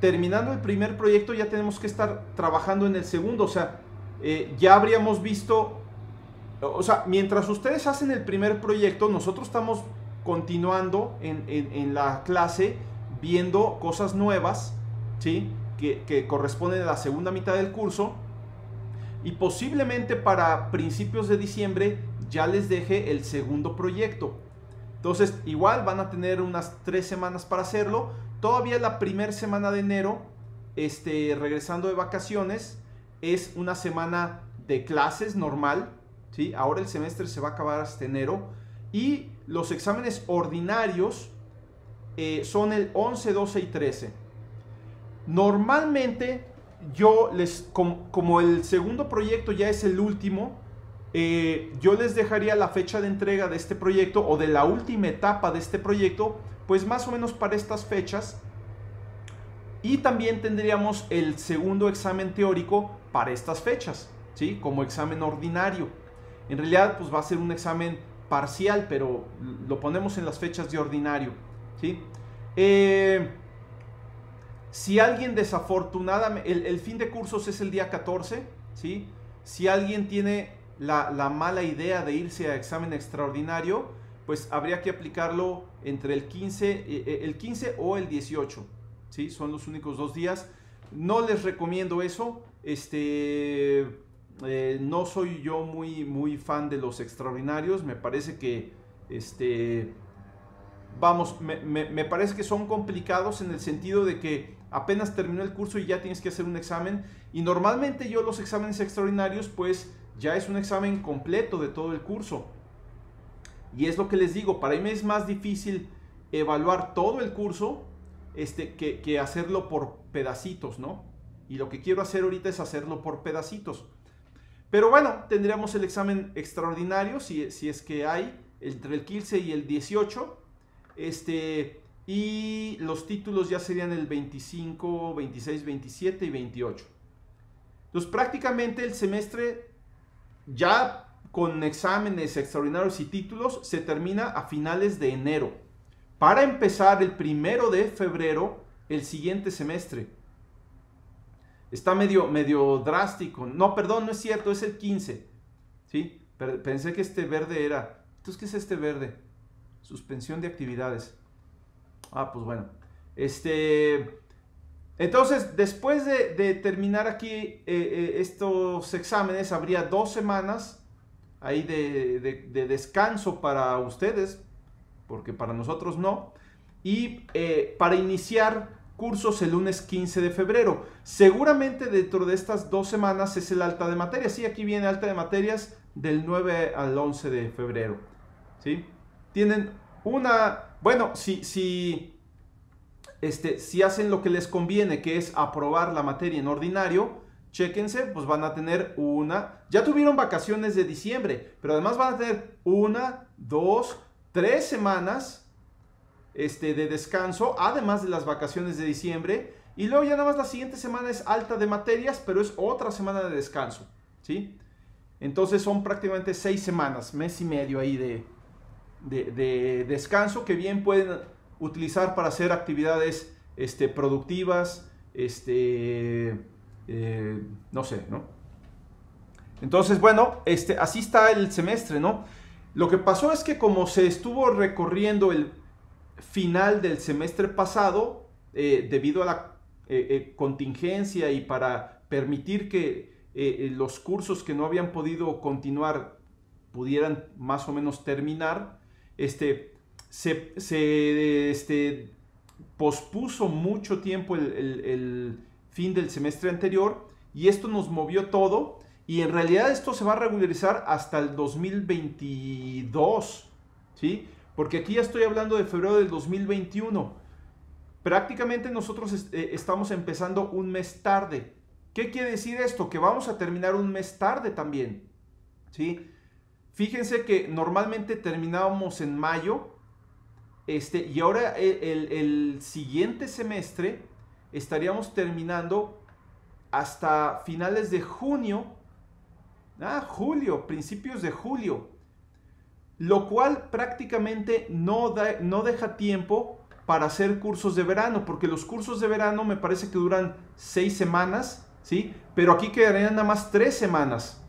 terminando el primer proyecto ya tenemos que estar trabajando en el segundo. O sea, ya habríamos visto o sea, mientras ustedes hacen el primer proyecto, nosotros estamos continuando en, la clase viendo cosas nuevas, ¿sí? Que, corresponden a la segunda mitad del curso. Y posiblemente para principios de diciembre ya les deje el segundo proyecto. Entonces, igual van a tener unas tres semanas para hacerlo. Todavía la primera semana de enero, este, regresando de vacaciones, es una semana de clases normal, Ahora el semestre se va a acabar hasta enero y los exámenes ordinarios eh, son el 11, 12 y 13. Normalmente yo les, como, como el segundo proyecto ya es el último, eh, yo les dejaría la fecha de entrega de este proyecto o de la última etapa de este proyecto, pues más o menos para estas fechas. Y también tendríamos el segundo examen teórico para estas fechas, ¿sí? Como examen ordinario. En realidad, pues va a ser un examen parcial, pero lo ponemos en las fechas de ordinario. ¿sí? Eh, si alguien desafortunadamente, el, fin de cursos es el día 14, ¿sí? si alguien tiene la, mala idea de irse a examen extraordinario, pues habría que aplicarlo entre el 15, eh, eh, el 15 o el 18. ¿sí? Son los únicos dos días. No les recomiendo eso. Este, eh, no soy yo muy, muy fan de los extraordinarios. Me parece que. Este. Vamos, me, parece que son complicados en el sentido de que apenas terminó el curso y ya tienes que hacer un examen. Y normalmente yo los exámenes extraordinarios, pues ya es un examen completo de todo el curso. Y es lo que les digo, para mí es más difícil evaluar todo el curso este, que, que hacerlo por pedacitos, ¿no? Y lo que quiero hacer ahorita es hacerlo por pedacitos. Pero bueno, tendríamos el examen extraordinario, si, es que hay, entre el 15 y el 18. Este, y los títulos ya serían el 25, 26, 27 y 28. Entonces prácticamente el semestre ya con exámenes extraordinarios y títulos se termina a finales de enero. Para empezar el primero de febrero el siguiente semestre. Está medio, medio drástico. No, perdón, no es cierto, es el 15. ¿Sí? Pensé que este verde era. Entonces, ¿qué es este verde? Suspensión de actividades. Ah, pues bueno. Este. Entonces, después de, terminar aquí eh, eh, estos exámenes, habría dos semanas ahí de, descanso para ustedes, porque para nosotros no. Y eh, para iniciar cursos el lunes 15 de febrero. Seguramente dentro de estas dos semanas es el alta de materias. y aquí viene alta de materias del 9 al 11 de febrero. ¿Sí? Tienen una... Bueno, si, si, este, si hacen lo que les conviene, que es aprobar la materia en ordinario, chéquense, pues van a tener una... Ya tuvieron vacaciones de diciembre, pero además van a tener una, dos, tres semanas este, de descanso, además de las vacaciones de diciembre. Y luego ya nada más la siguiente semana es alta de materias, pero es otra semana de descanso, ¿sí? Entonces son prácticamente seis semanas, mes y medio ahí de, de, descanso que bien pueden utilizar para hacer actividades este, productivas, este, eh, no sé, ¿no? Entonces, bueno, este, así está el semestre, ¿no? Lo que pasó es que como se estuvo recorriendo el final del semestre pasado, eh, debido a la eh, eh, contingencia y para permitir que los cursos que no habían podido continuar pudieran más o menos terminar, este, se, este, pospuso mucho tiempo el, el fin del semestre anterior y esto nos movió todo y en realidad esto se va a regularizar hasta el 2022, ¿sí? Porque aquí ya estoy hablando de febrero del 2021. Prácticamente nosotros eh, estamos empezando un mes tarde. ¿Qué quiere decir esto? Que vamos a terminar un mes tarde también. ¿Sí? Fíjense que normalmente terminábamos en mayo. Este, y ahora e, el, el siguiente semestre estaríamos terminando hasta finales de junio. Ah, julio, principios de julio lo cual prácticamente no, no deja tiempo para hacer cursos de verano, porque los cursos de verano me parece que duran seis semanas, ¿sí? Pero aquí quedarían nada más tres semanas,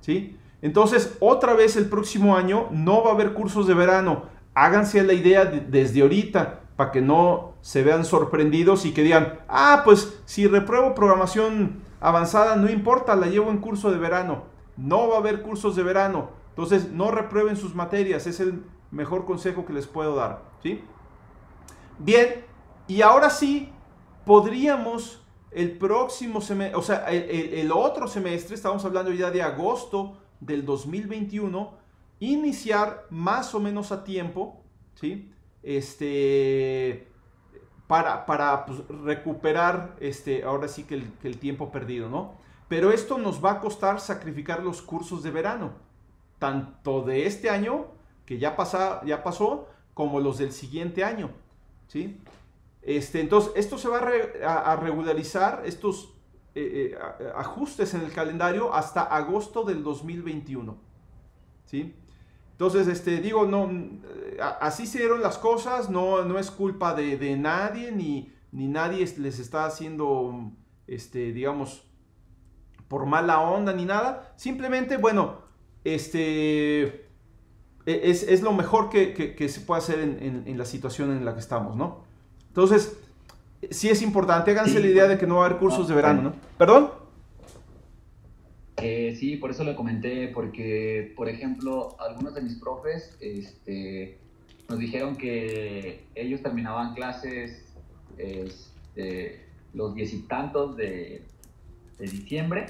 ¿sí? Entonces, otra vez el próximo año no va a haber cursos de verano. Háganse la idea desde ahorita para que no se vean sorprendidos y que digan, ah, pues si repruebo programación avanzada, no importa, la llevo en curso de verano. No va a haber cursos de verano entonces, no reprueben sus materias, es el mejor consejo que les puedo dar, ¿sí? Bien, y ahora sí, podríamos el próximo semestre, o sea, el, otro semestre, estamos hablando ya de agosto del 2021, iniciar más o menos a tiempo, ¿sí? Este, para, pues, recuperar, este, ahora sí que el, que el tiempo perdido, ¿no? Pero esto nos va a costar sacrificar los cursos de verano tanto de este año, que ya, ya pasó, como los del siguiente año. ¿sí? Este, entonces, esto se va a, regularizar, estos eh, eh, ajustes en el calendario, hasta agosto del 2021. ¿sí? Entonces, este, digo, no, así se dieron las cosas, no, no es culpa de, nadie, ni, ni nadie les está haciendo, este, digamos, por mala onda, ni nada. Simplemente, bueno, este, e, es, lo mejor que, se puede hacer en, la situación en la que estamos, ¿no? Entonces, sí es importante, háganse la idea de que no va a haber cursos de verano, ¿no? ¿Perdón? Eh, sí, por eso lo comenté, porque, por ejemplo, algunos de mis profes este, nos dijeron que ellos terminaban clases este, los diez y tantos de, de diciembre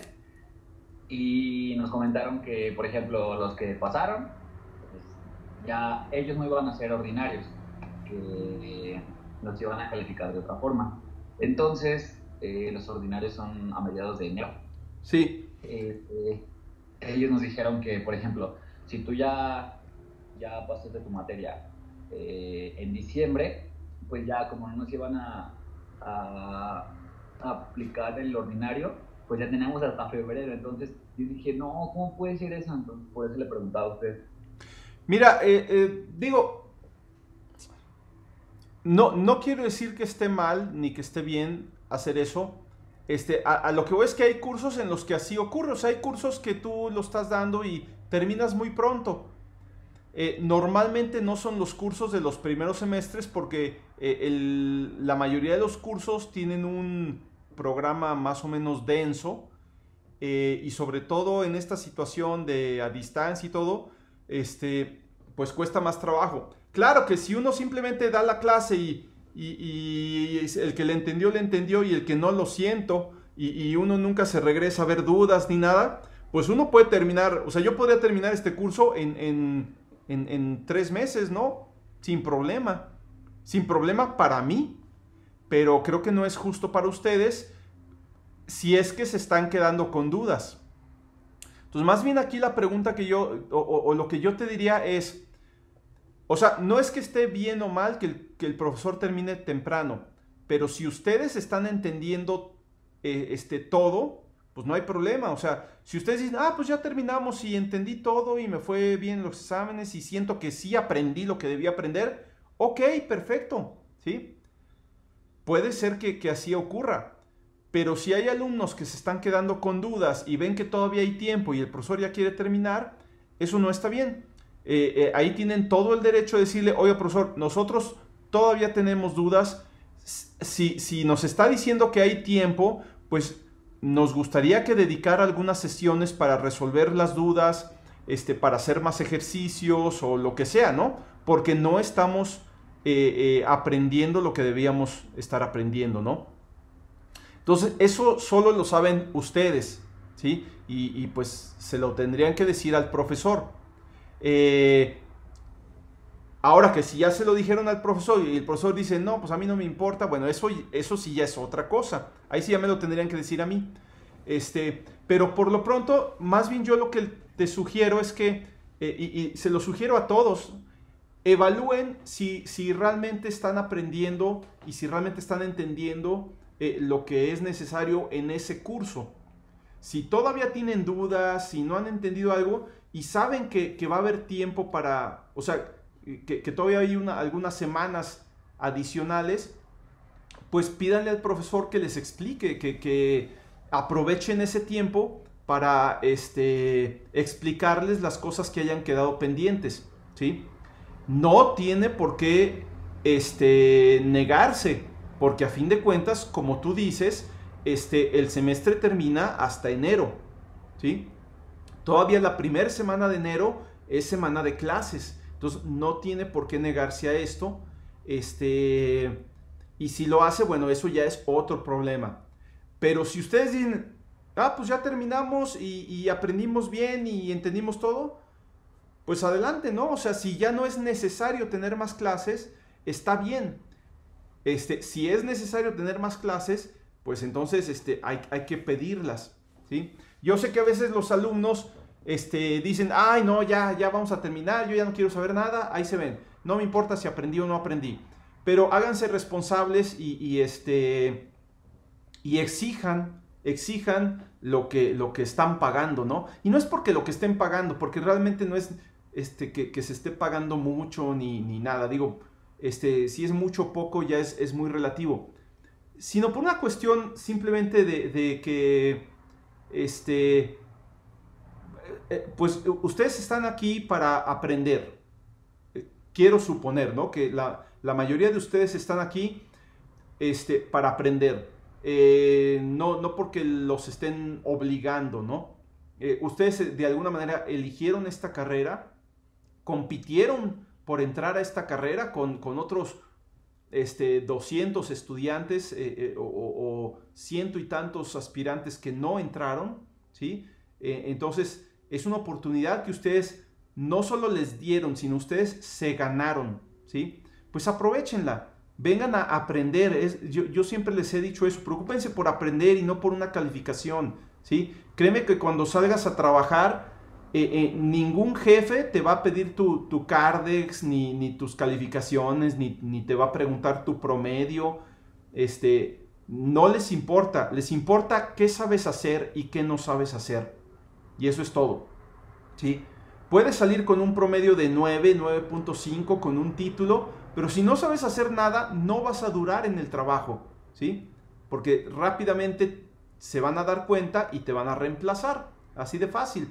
y nos comentaron que, por ejemplo, los que pasaron, pues, ya ellos no iban a ser ordinarios, que nos iban a calificar de otra forma. Entonces, eh, los ordinarios son a mediados de enero. Sí. Eh, eh, ellos nos dijeron que, por ejemplo, si tú ya, ya pasaste tu materia en diciembre, pues ya como no nos iban a aplicar el ordinario, pues ya tenemos hasta febrero. Entonces yo dije, no, ¿cómo puede ser eso? Entonces por le preguntaba a usted. Mira, eh, eh, digo, no, no quiero decir que esté mal ni que esté bien hacer eso. Este, a, lo que voy es que hay cursos en los que así ocurre. O sea, hay cursos que tú lo estás dando y terminas muy pronto. Eh, normalmente no son los cursos de los primeros semestres porque la mayoría de los cursos tienen un, programa más o menos denso eh, y sobre todo en esta situación de a distancia y todo, este, pues cuesta más trabajo. Claro que si uno simplemente da la clase y, y, el que le entendió, le entendió y el que no lo siento y, uno nunca se regresa a ver dudas ni nada, pues uno puede terminar, o sea, yo podría terminar este curso en, en, en, en tres meses, ¿no? Sin problema. Sin problema para mí, pero creo que no es justo para ustedes si es que se están quedando con dudas. Entonces, más bien aquí la pregunta que yo, o, lo que yo te diría es, o sea, no es que esté bien o mal que el, profesor termine temprano, pero si ustedes están entendiendo eh, este, todo, pues no hay problema. O sea, si ustedes dicen, ah, pues ya terminamos y entendí todo y me fue bien los exámenes y siento que sí aprendí lo que debía aprender, ok, perfecto, ¿sí? Puede ser que, así ocurra, pero si hay alumnos que se están quedando con dudas y ven que todavía hay tiempo y el profesor ya quiere terminar, eso no está bien. Eh, eh, ahí tienen todo el derecho de decirle, oye profesor, nosotros todavía tenemos dudas, si, nos está diciendo que hay tiempo, pues nos gustaría que dedicara algunas sesiones para resolver las dudas, este, para hacer más ejercicios o lo que sea, ¿no? Porque no estamos eh, eh, aprendiendo lo que debíamos estar aprendiendo, ¿no? Entonces, eso solo lo saben ustedes, ¿sí? Y, pues se lo tendrían que decir al profesor. Eh, ahora que si ya se lo dijeron al profesor y el profesor dice, no, pues a mí no me importa, bueno, eso, eso sí ya es otra cosa. Ahí sí ya me lo tendrían que decir a mí. Este, pero por lo pronto, más bien yo lo que te sugiero es que, y, y, se lo sugiero a todos, evalúen si, si realmente están aprendiendo y si realmente están entendiendo eh, lo que es necesario en ese curso. Si todavía tienen dudas, si no han entendido algo y saben que, va a haber tiempo para, o sea, que, todavía hay una, algunas semanas adicionales, pues pídanle al profesor que les explique, que, aprovechen ese tiempo para este, explicarles las cosas que hayan quedado pendientes, ¿sí? no tiene por qué este, negarse, porque a fin de cuentas, como tú dices, este, el semestre termina hasta enero, ¿sí? Todavía la primera semana de enero es semana de clases, entonces no tiene por qué negarse a esto, este, y si lo hace, bueno, eso ya es otro problema. Pero si ustedes dicen, ah, pues ya terminamos y aprendimos bien y entendimos todo, pues adelante, ¿no? O sea, si ya no es necesario tener más clases, está bien. Este, si es necesario tener más clases, pues entonces este, hay, que pedirlas, ¿sí? Yo sé que a veces los alumnos este, dicen, ay, no, ya, ya vamos a terminar, yo ya no quiero saber nada, ahí se ven. No me importa si aprendí o no aprendí. Pero háganse responsables y, este, y exijan, exijan lo que, lo que están pagando, ¿no? Y no es porque lo que estén pagando, porque realmente no es, este, que, se esté pagando mucho ni, nada. Digo, este, si es mucho o poco ya es, muy relativo. Sino por una cuestión simplemente de, que, este, eh, eh, pues ustedes están aquí para aprender. Eh, quiero suponer, ¿no? Que la, mayoría de ustedes están aquí este, para aprender. no, no porque los estén obligando, ¿no? ustedes de alguna manera eligieron esta carrera compitieron por entrar a esta carrera con, con otros este, 200 estudiantes eh, eh, o, ciento y tantos aspirantes que no entraron, ¿sí? Eh, entonces, es una oportunidad que ustedes no solo les dieron, sino ustedes se ganaron, ¿sí? Pues aprovechenla, vengan a aprender. Es, yo, siempre les he dicho eso, preocúpense por aprender y no por una calificación, ¿sí? Créeme que cuando salgas a trabajar, eh, eh, ningún jefe te va a pedir tu, tu cardex, ni, tus calificaciones, ni, te va a preguntar tu promedio. Este, no les importa, les importa qué sabes hacer y qué no sabes hacer. Y eso es todo. ¿sí? Puedes salir con un promedio de 9, 9.5, con un título, pero si no sabes hacer nada, no vas a durar en el trabajo. ¿sí? Porque rápidamente se van a dar cuenta y te van a reemplazar. Así de fácil.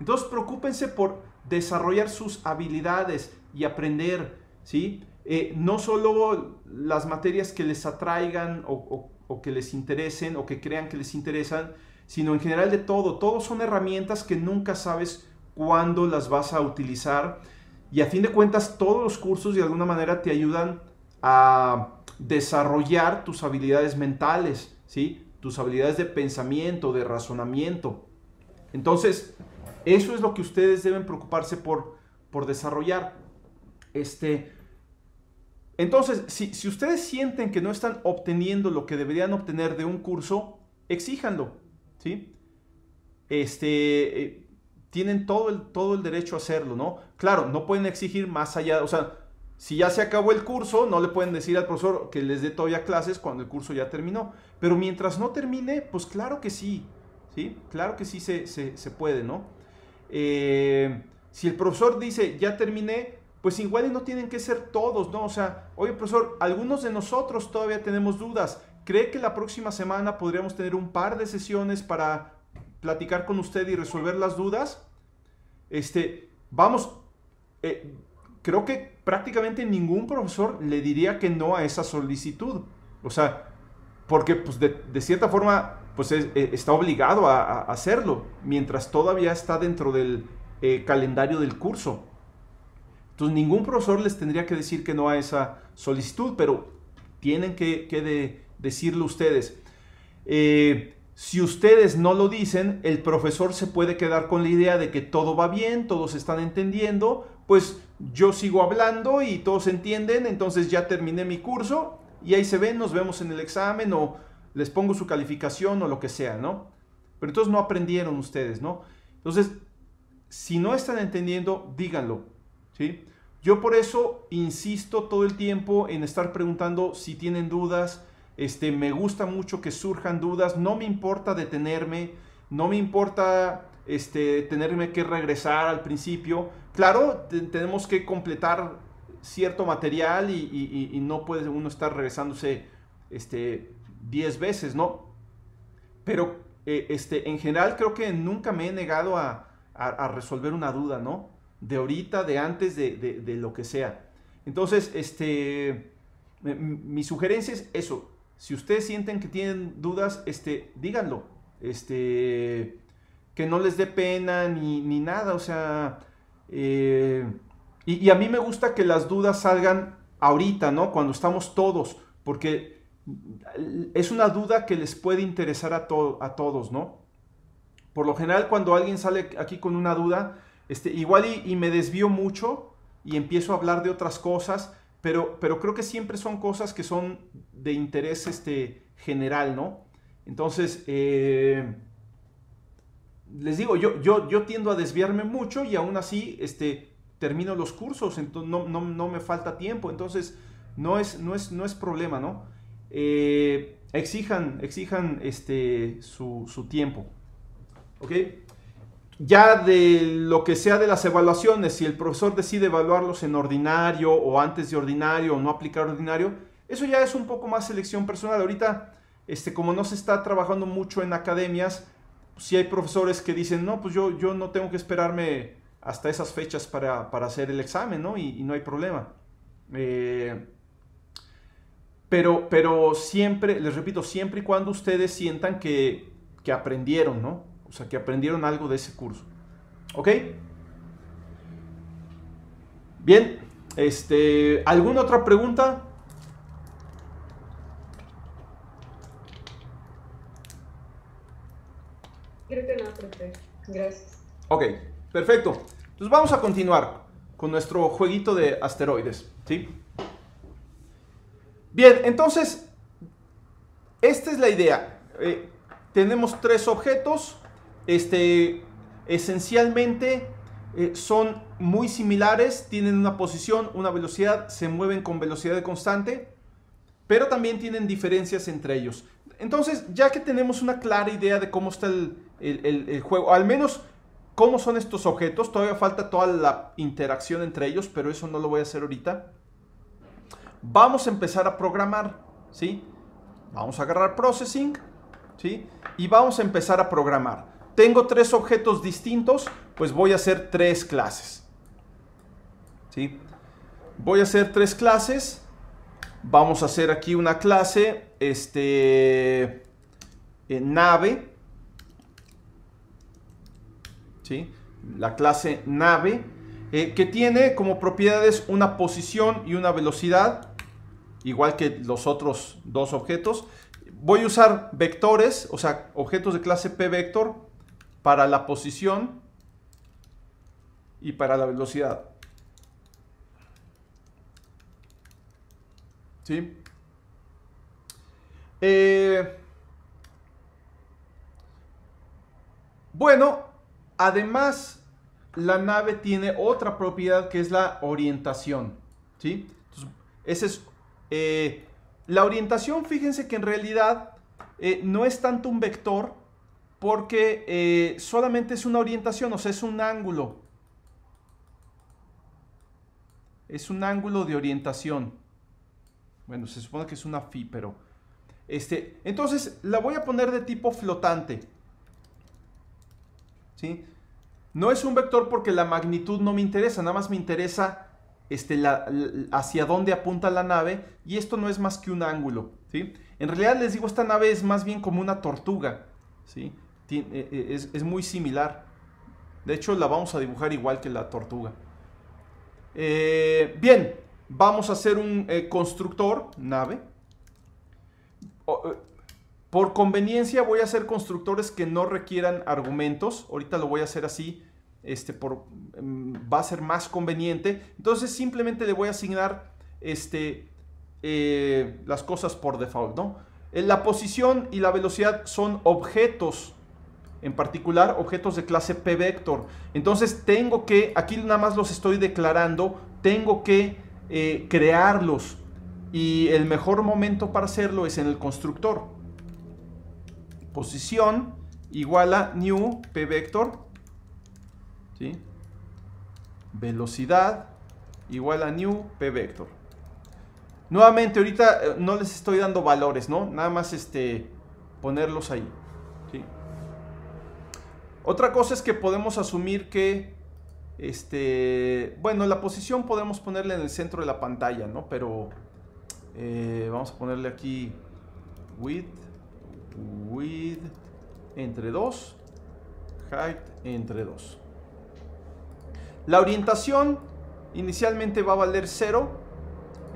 Entonces, preocúpense por desarrollar sus habilidades y aprender, ¿sí? Eh, no solo las materias que les atraigan o, o que les interesen o que crean que les interesan, sino en general de todo. Todos son herramientas que nunca sabes cuándo las vas a utilizar. Y a fin de cuentas, todos los cursos de alguna manera te ayudan a desarrollar tus habilidades mentales, ¿sí? tus habilidades de pensamiento, de razonamiento. Entonces, eso es lo que ustedes deben preocuparse por, por desarrollar. Este, entonces, si, ustedes sienten que no están obteniendo lo que deberían obtener de un curso, exíjanlo. ¿sí? Este, eh, tienen todo el, todo el derecho a hacerlo, ¿no? Claro, no pueden exigir más allá, o sea, si ya se acabó el curso, no le pueden decir al profesor que les dé todavía clases cuando el curso ya terminó. Pero mientras no termine, pues claro que sí, ¿sí? Claro que sí se, se puede, ¿no? Eh, si el profesor dice, ya terminé, pues igual no tienen que ser todos, ¿no? O sea, oye, profesor, algunos de nosotros todavía tenemos dudas. ¿Cree que la próxima semana podríamos tener un par de sesiones para platicar con usted y resolver las dudas? Este, vamos, eh, creo que prácticamente ningún profesor le diría que no a esa solicitud. O sea, porque pues de cierta forma pues eh, está obligado a, hacerlo, mientras todavía está dentro del eh, calendario del curso. Entonces ningún profesor les tendría que decir que no a esa solicitud, pero tienen que, decirlo ustedes. Eh, si ustedes no lo dicen, el profesor se puede quedar con la idea de que todo va bien, todos están entendiendo, pues yo sigo hablando y todos entienden, entonces ya terminé mi curso y ahí se ven, nos vemos en el examen o les pongo su calificación o lo que sea, ¿no? Pero entonces no aprendieron ustedes, ¿no? Entonces, si no están entendiendo, díganlo, ¿sí? Yo por eso insisto todo el tiempo en estar preguntando si tienen dudas. Este, me gusta mucho que surjan dudas. No me importa detenerme. No me importa este, tenerme que regresar al principio. Claro, tenemos que completar cierto material y, y no puede uno estar regresándose este, 10 veces, ¿no? Pero eh, este, en general creo que nunca me he negado a, resolver una duda, ¿no? De ahorita, de antes, de, lo que sea. Entonces, este, mi, sugerencia es eso. Si ustedes sienten que tienen dudas, este, díganlo. Este, que no les dé pena ni, nada, o sea... Eh, y, y a mí me gusta que las dudas salgan ahorita, ¿no? Cuando estamos todos, porque es una duda que les puede interesar a, a todos, ¿no? Por lo general, cuando alguien sale aquí con una duda, este, igual y, me desvío mucho y empiezo a hablar de otras cosas, pero, pero creo que siempre son cosas que son de interés este, general, ¿no? Entonces, eh, les digo, yo, yo, tiendo a desviarme mucho y aún así este, termino los cursos, entonces no, me falta tiempo, entonces no es, es, no es problema, ¿no? Eh, exijan, exijan este, su, tiempo. ¿Ok? Ya de lo que sea de las evaluaciones, si el profesor decide evaluarlos en ordinario o antes de ordinario o no aplicar ordinario, eso ya es un poco más selección personal. Ahorita, este, como no se está trabajando mucho en academias, si hay profesores que dicen, no, pues yo, yo no tengo que esperarme hasta esas fechas para, hacer el examen, ¿no? Y, no hay problema. Eh, pero, pero siempre, les repito, siempre y cuando ustedes sientan que, aprendieron, ¿no? O sea, que aprendieron algo de ese curso. ¿Ok? Bien, este, ¿alguna otra pregunta? Creo que no, profe. Gracias. Ok, perfecto. Entonces vamos a continuar con nuestro jueguito de asteroides, ¿sí? Bien, entonces, esta es la idea. Eh, tenemos tres objetos. Este, esencialmente eh, son muy similares, tienen una posición, una velocidad, se mueven con velocidad constante, pero también tienen diferencias entre ellos. Entonces, ya que tenemos una clara idea de cómo está el, el juego, al menos cómo son estos objetos, todavía falta toda la interacción entre ellos, pero eso no lo voy a hacer ahorita vamos a empezar a programar, ¿sí? Vamos a agarrar processing, ¿sí? Y vamos a empezar a programar. Tengo tres objetos distintos, pues voy a hacer tres clases, ¿sí? Voy a hacer tres clases. Vamos a hacer aquí una clase, este, nave, ¿sí? La clase nave, eh, que tiene como propiedades una posición y una velocidad, igual que los otros dos objetos. Voy a usar vectores, o sea, objetos de clase P vector para la posición y para la velocidad. ¿Sí? Eh, bueno, además la nave tiene otra propiedad que es la orientación. ¿Sí? Entonces, ese es eh, la orientación, fíjense que en realidad eh, no es tanto un vector porque eh, solamente es una orientación, o sea, es un ángulo. Es un ángulo de orientación. Bueno, se supone que es una phi, pero... Este, entonces, la voy a poner de tipo flotante. ¿Sí? No es un vector porque la magnitud no me interesa, nada más me interesa este, hacia dónde apunta la nave y esto no es más que un ángulo. ¿sí? En realidad les digo, esta nave es más bien como una tortuga. ¿sí? Eh, eh, es, muy similar. De hecho, la vamos a dibujar igual que la tortuga. Eh, bien, vamos a hacer un constructor, nave. por conveniencia voy a hacer constructores que no requieran argumentos. Ahorita lo voy a hacer así, este, por, Mm, va a ser más conveniente. Entonces simplemente le voy a asignar este, eh, las cosas por default, ¿no? Eh, la posición y la velocidad son objetos, en particular objetos de clase p-vector. Entonces tengo que, aquí nada más los estoy declarando, tengo que eh, crearlos. Y el mejor momento para hacerlo es en el constructor. Posición igual a new p-vector. ¿Sí? velocidad igual a new p vector. Nuevamente, ahorita eh, no les estoy dando valores, ¿no? Nada más este, ponerlos ahí. Otra cosa es que podemos asumir que, este, bueno, la posición podemos ponerle en el centro de la pantalla, ¿no? Pero eh, vamos a ponerle aquí width, width entre 2, height entre 2. La orientación inicialmente va a valer 0.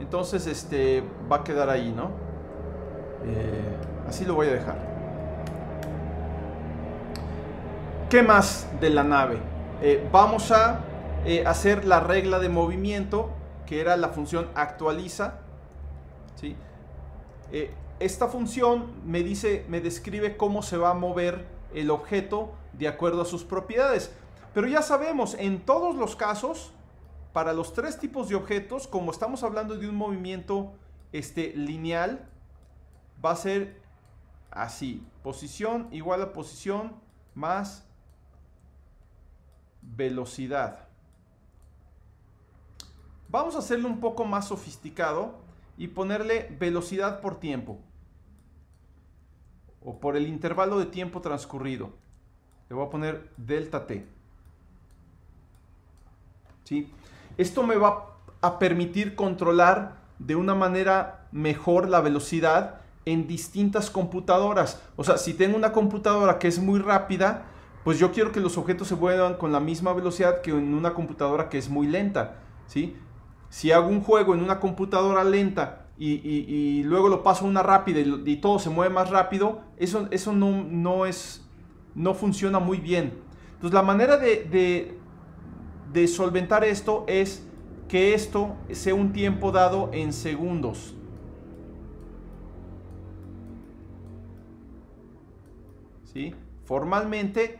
Entonces este va a quedar ahí, ¿no? Eh, así lo voy a dejar. ¿Qué más de la nave? Eh, vamos a eh, hacer la regla de movimiento, que era la función actualiza. esta función me dice, me describe cómo se va a mover el objeto de acuerdo a sus propiedades. Pero ya sabemos, en todos los casos, para los tres tipos de objetos, como estamos hablando de un movimiento este, lineal, va a ser así. Posición igual a posición más velocidad. Vamos a hacerlo un poco más sofisticado y ponerle velocidad por tiempo. O por el intervalo de tiempo transcurrido. Le voy a poner delta t. Esto me va a permitir controlar de una manera mejor la velocidad en distintas computadoras. O sea, si tengo una computadora que es muy rápida, pues yo quiero que los objetos se muevan con la misma velocidad que en una computadora que es muy lenta, ¿sí? Si hago un juego en una computadora lenta y, luego lo paso a una rápida y, todo se mueve más rápido, eso, eso no, no, es, no funciona muy bien. Entonces la manera de de solventar esto es que esto sea un tiempo dado en segundos. ¿Sí? Formalmente,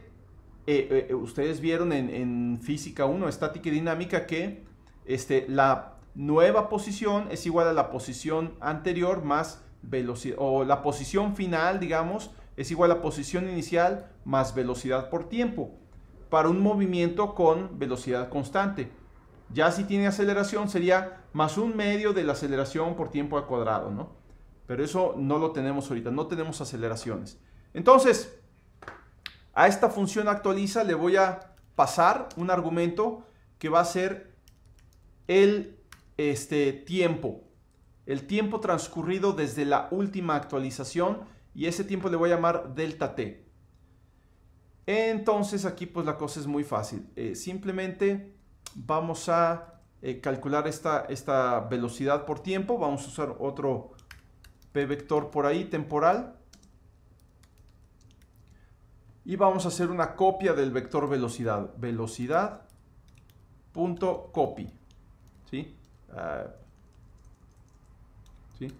eh, eh, eh, ustedes vieron en, física 1, estática y dinámica, que este, la nueva posición es igual a la posición anterior más velocidad, o la posición final, digamos, es igual a la posición inicial más velocidad por tiempo para un movimiento con velocidad constante. Ya si tiene aceleración sería más un medio de la aceleración por tiempo al cuadrado, ¿no? Pero eso no lo tenemos ahorita, no tenemos aceleraciones. Entonces, a esta función actualiza le voy a pasar un argumento que va a ser el este, tiempo. El tiempo transcurrido desde la última actualización y ese tiempo le voy a llamar delta t. Entonces aquí pues la cosa es muy fácil. Eh, simplemente vamos a eh, calcular esta, esta velocidad por tiempo. Vamos a usar otro p vector por ahí temporal. Y vamos a hacer una copia del vector velocidad. Velocidad ¿Sí? Ah, ¿sí?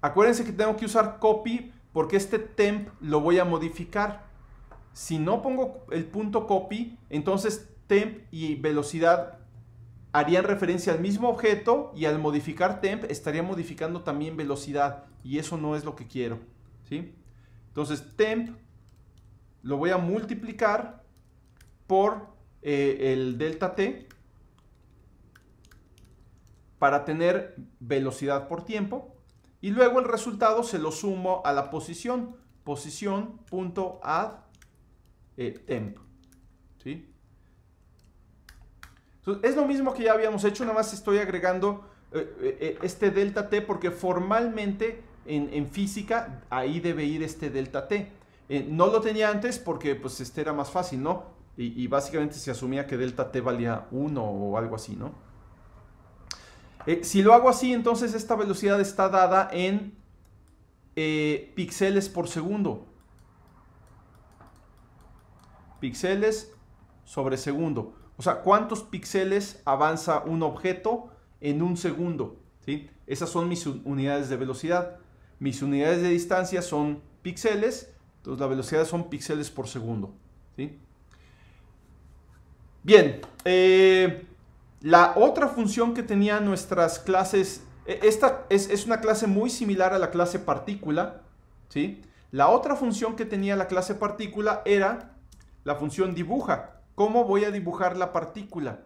Acuérdense que tengo que usar copy porque este temp lo voy a modificar si no pongo el punto copy, entonces temp y velocidad harían referencia al mismo objeto y al modificar temp estaría modificando también velocidad y eso no es lo que quiero. ¿sí? Entonces temp lo voy a multiplicar por eh, el delta t para tener velocidad por tiempo y luego el resultado se lo sumo a la posición, posición.add eh, temp. ¿Sí? es lo mismo que ya habíamos hecho, nada más estoy agregando eh, eh, eh, este delta t porque formalmente en, física ahí debe ir este delta t. no lo tenía antes porque pues este era más fácil, ¿no? Y, básicamente se asumía que delta t valía 1 o algo así, ¿no? si lo hago así, entonces esta velocidad está dada en eh, píxeles por segundo píxeles sobre segundo. O sea, ¿cuántos píxeles avanza un objeto en un segundo? ¿Sí? Esas son mis unidades de velocidad. Mis unidades de distancia son píxeles, entonces la velocidad son píxeles por segundo. ¿Sí? Bien, eh, la otra función que tenían nuestras clases, e-, esta es, es, una clase muy similar a la clase partícula, ¿sí? La otra función que tenía la clase partícula era la función dibuja. ¿Cómo voy a dibujar la partícula?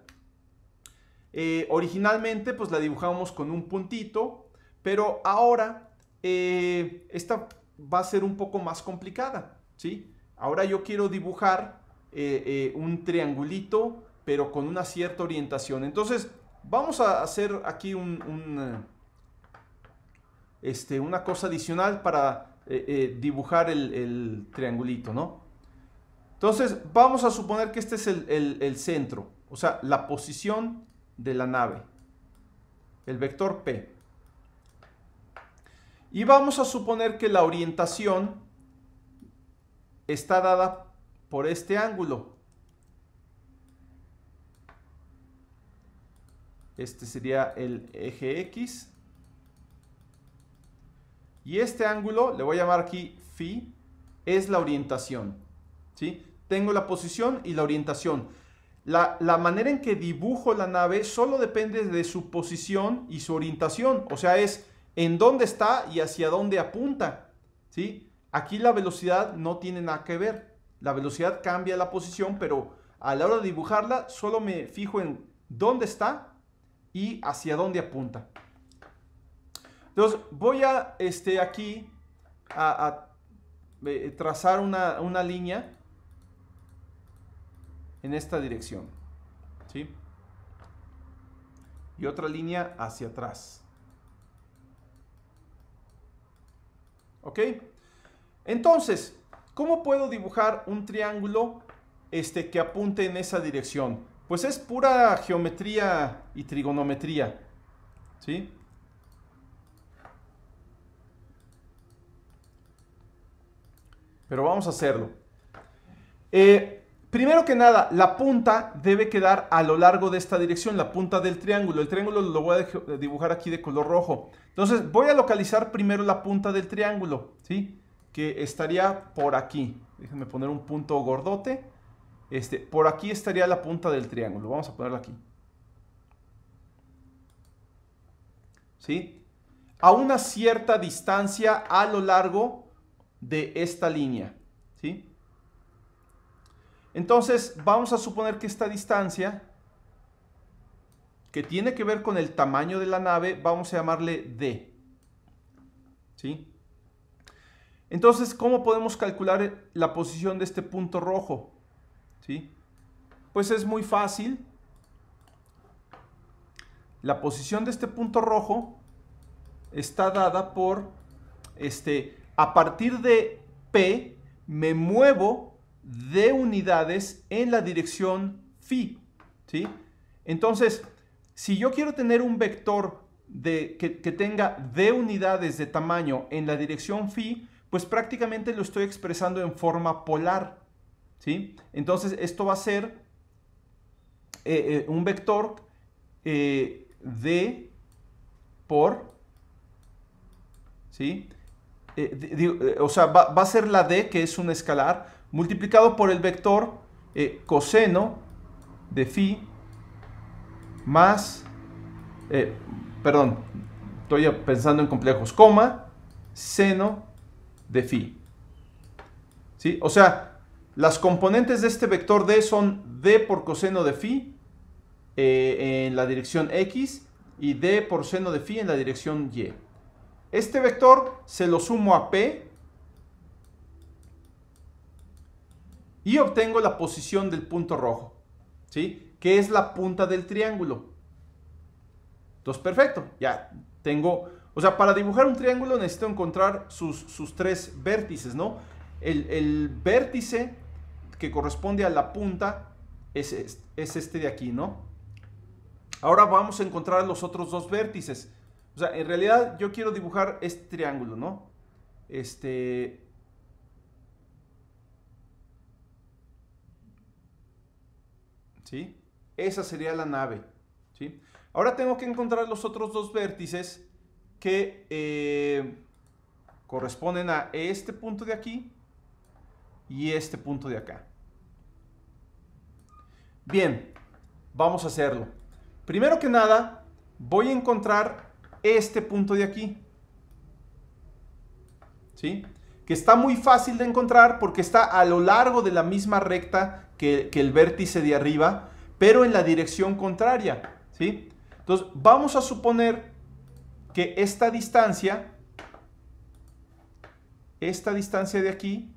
Eh, originalmente pues la dibujamos con un puntito, pero ahora eh, esta va a ser un poco más complicada, ¿sí? Ahora yo quiero dibujar eh, un triangulito, pero con una cierta orientación. Entonces vamos a hacer aquí un, este, una cosa adicional para dibujar el, el triangulito, ¿no? Entonces, vamos a suponer que este es el, centro, o sea, la posición de la nave, el vector P. Y vamos a suponer que la orientación está dada por este ángulo. Este sería el eje X. Y este ángulo, le voy a llamar aquí phi, es la orientación. ¿sí? tengo la posición y la orientación. La, manera en que dibujo la nave solo depende de su posición y su orientación. O sea, es en dónde está y hacia dónde apunta. ¿sí? Aquí la velocidad no tiene nada que ver. La velocidad cambia la posición, pero a la hora de dibujarla solo me fijo en dónde está y hacia dónde apunta. Entonces voy a este, aquí a, eh, trazar una, una línea en esta dirección. ¿Sí? Y otra línea hacia atrás. ¿Ok? Entonces, ¿cómo puedo dibujar un triángulo este, que apunte en esa dirección? Pues es pura geometría y trigonometría. ¿Sí? Pero vamos a hacerlo. Eh, Primero que nada, la punta debe quedar a lo largo de esta dirección, la punta del triángulo. El triángulo lo voy a eh, dibujar aquí de color rojo. Entonces voy a localizar primero la punta del triángulo, ¿sí? Que estaría por aquí. Déjenme poner un punto gordote. Este, por aquí estaría la punta del triángulo. Vamos a ponerla aquí. ¿Sí? A una cierta distancia a lo largo de esta línea, ¿sí? Entonces, vamos a suponer que esta distancia, que tiene que ver con el tamaño de la nave, vamos a llamarle D. ¿Sí? Entonces, ¿cómo podemos calcular la posición de este punto rojo? ¿Sí? Pues es muy fácil. La posición de este punto rojo está dada por, este, a partir de P me muevo de unidades en la dirección phi. Entonces, si yo quiero tener un vector de, que, tenga d unidades de tamaño en la dirección phi, pues prácticamente lo estoy expresando en forma polar. ¿sí? Entonces, esto va a ser eh, eh, un vector eh, de por... ¿sí? o sea, va a ser la d, que es un escalar, multiplicado por el vector eh, coseno de phi más, eh, perdón, estoy pensando en complejos, coma, seno de phi. ¿Sí? O sea, las componentes de este vector d son d por coseno de phi eh, en la dirección x y d por seno de phi en la dirección y. Este vector se lo sumo a p y obtengo la posición del punto rojo, ¿sí? Que es la punta del triángulo. Entonces, perfecto, ya tengo, o sea, para dibujar un triángulo necesito encontrar sus, tres vértices, ¿no? El, vértice que corresponde a la punta es es este de aquí, ¿no? Ahora vamos a encontrar los otros dos vértices. O sea, en realidad yo quiero dibujar este triángulo, ¿no? Este, Esa sería la nave, ¿sí? Ahora tengo que encontrar los otros dos vértices que eh, corresponden a este punto de aquí y este punto de acá. Bien, vamos a hacerlo. Primero que nada, voy a encontrar este punto de aquí. ¿Sí? Que está muy fácil de encontrar porque está a lo largo de la misma recta que, el vértice de arriba, pero en la dirección contraria, ¿sí? Entonces, vamos a suponer que esta distancia, esta distancia de aquí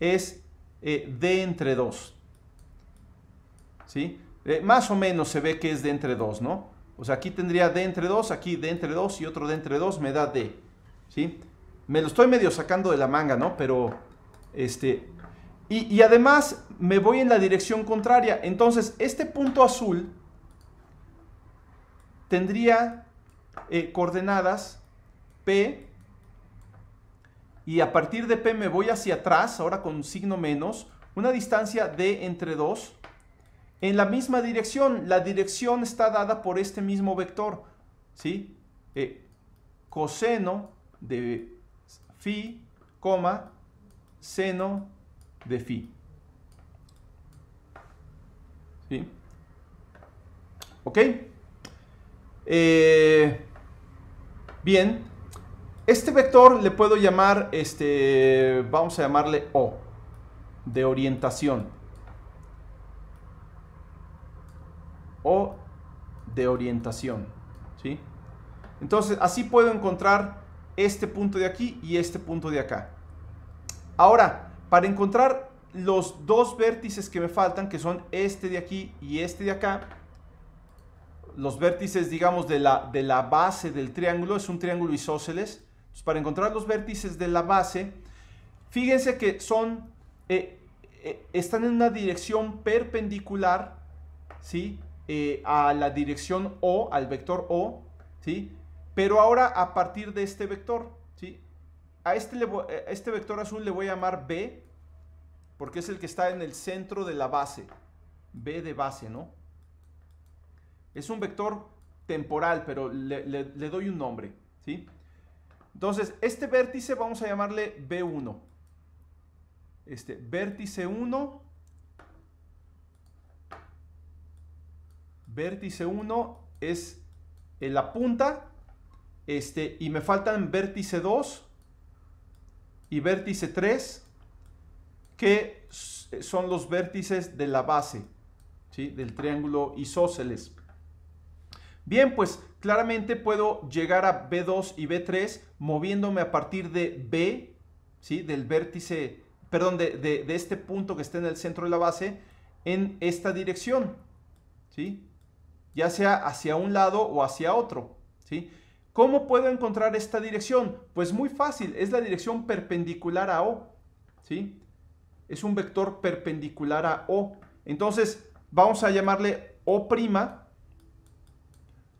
es eh, D entre 2, ¿sí? Eh, más o menos se ve que es D entre 2, ¿no? O sea, aquí tendría D entre 2, aquí D entre 2 y otro D entre 2 me da D, ¿sí? Me lo estoy medio sacando de la manga, ¿no? Pero, este, y, además me voy en la dirección contraria. Entonces, este punto azul tendría eh, coordenadas P. Y a partir de P me voy hacia atrás, ahora con signo menos, una distancia de entre 2 en la misma dirección. La dirección está dada por este mismo vector, ¿sí? Eh, coseno de phi, coma, seno de phi. ¿Sí? ¿Ok? Eh, bien. Este vector le puedo llamar, este, vamos a llamarle O, de orientación. O de orientación. ¿Sí? Entonces, así puedo encontrar este punto de aquí y este punto de acá. Ahora, para encontrar los dos vértices que me faltan, que son este de aquí y este de acá, los vértices, digamos, de la, de la base del triángulo, es un triángulo isósceles. para encontrar los vértices de la base, fíjense que son, eh, eh, están en una dirección perpendicular, ¿sí? Eh, a la dirección O, al vector O, ¿sí? Pero ahora a partir de este vector a este, eh, este vector azul le voy a llamar B, porque es el que está en el centro de la base. B de base, ¿no? Es un vector temporal, pero le, doy un nombre, ¿sí? Entonces, este vértice vamos a llamarle B1. Este, vértice 1, vértice 1 es en la punta, este, y me faltan vértice 2, y vértice 3, que son los vértices de la base ¿sí? del triángulo isósceles. Bien, pues claramente puedo llegar a B2 y B3 moviéndome a partir de B, ¿sí? del vértice, perdón, de, este punto que está en el centro de la base, en esta dirección, ¿sí? ya sea hacia un lado o hacia otro. ¿sí? ¿Cómo puedo encontrar esta dirección? Pues muy fácil, es la dirección perpendicular a O. ¿sí? Es un vector perpendicular a O. Entonces, vamos a llamarle O'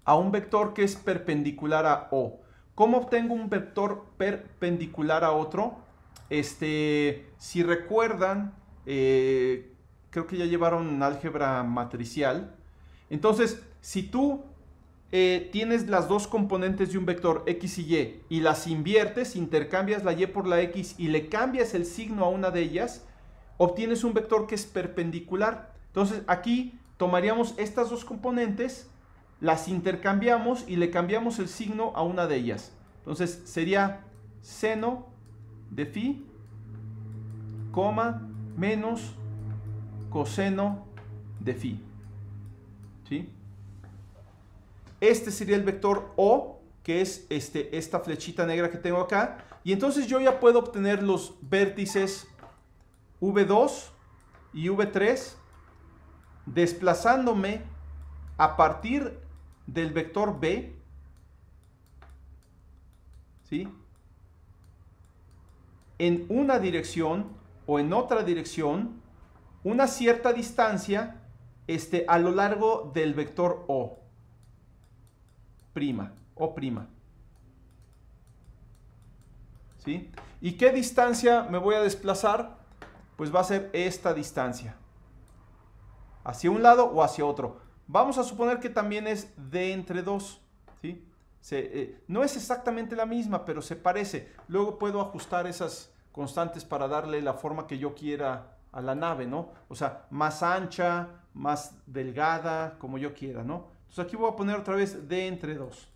a un vector que es perpendicular a O. ¿Cómo obtengo un vector perpendicular a otro? Este, si recuerdan, eh, creo que ya llevaron álgebra matricial. Entonces, si tú eh, tienes las dos componentes de un vector x y y y las inviertes, intercambias la y por la x y le cambias el signo a una de ellas, obtienes un vector que es perpendicular. Entonces aquí tomaríamos estas dos componentes, las intercambiamos y le cambiamos el signo a una de ellas. Entonces sería seno de phi, coma, menos coseno de phi. ¿Sí? este sería el vector O, que es este, esta flechita negra que tengo acá. Y entonces yo ya puedo obtener los vértices V2 y V3 desplazándome a partir del vector B. En una dirección o en otra dirección una cierta distancia este, a lo largo del vector O prima o prima. ¿Sí? ¿Y qué distancia me voy a desplazar? Pues va a ser esta distancia. Hacia un lado o hacia otro. Vamos a suponer que también es D entre 2. ¿sí? Eh, no es exactamente la misma, pero se parece. Luego puedo ajustar esas constantes para darle la forma que yo quiera a la nave, ¿no? O sea, más ancha, más delgada, como yo quiera, ¿no? aquí voy a poner otra vez D entre 2.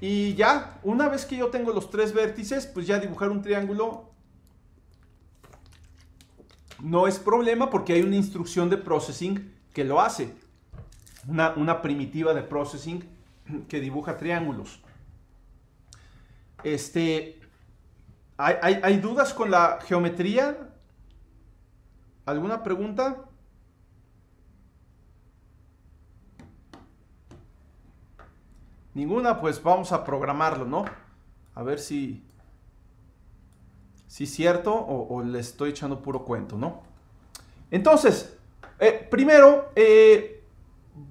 Y ya, una vez que yo tengo los tres vértices, pues ya dibujar un triángulo no es problema porque hay una instrucción de processing que lo hace. Una, primitiva de processing que dibuja triángulos. Este, hay dudas con la geometría? ¿Alguna pregunta? Ninguna, pues vamos a programarlo, ¿no? A ver si... Si es cierto o, le estoy echando puro cuento, ¿no? Entonces, eh, primero, eh,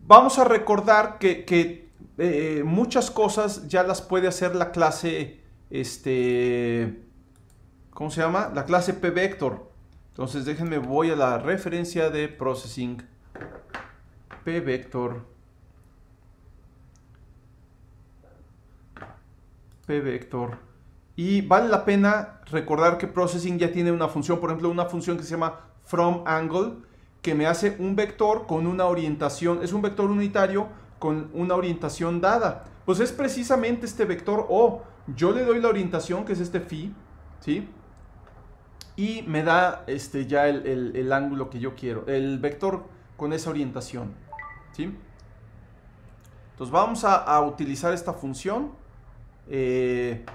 vamos a recordar que, eh, muchas cosas ya las puede hacer la clase, este, ¿cómo se llama? La clase p-vector. Entonces déjenme, voy a la referencia de processing p vector p vector y vale la pena recordar que processing ya tiene una función, por ejemplo, una función que se llama from angle que me hace un vector con una orientación, es un vector unitario con una orientación dada. Pues es precisamente este vector O. Yo le doy la orientación que es este phi, ¿sí? y me da este, ya el, ángulo que yo quiero, el vector con esa orientación. ¿sí? Entonces vamos a, utilizar esta función. Eh,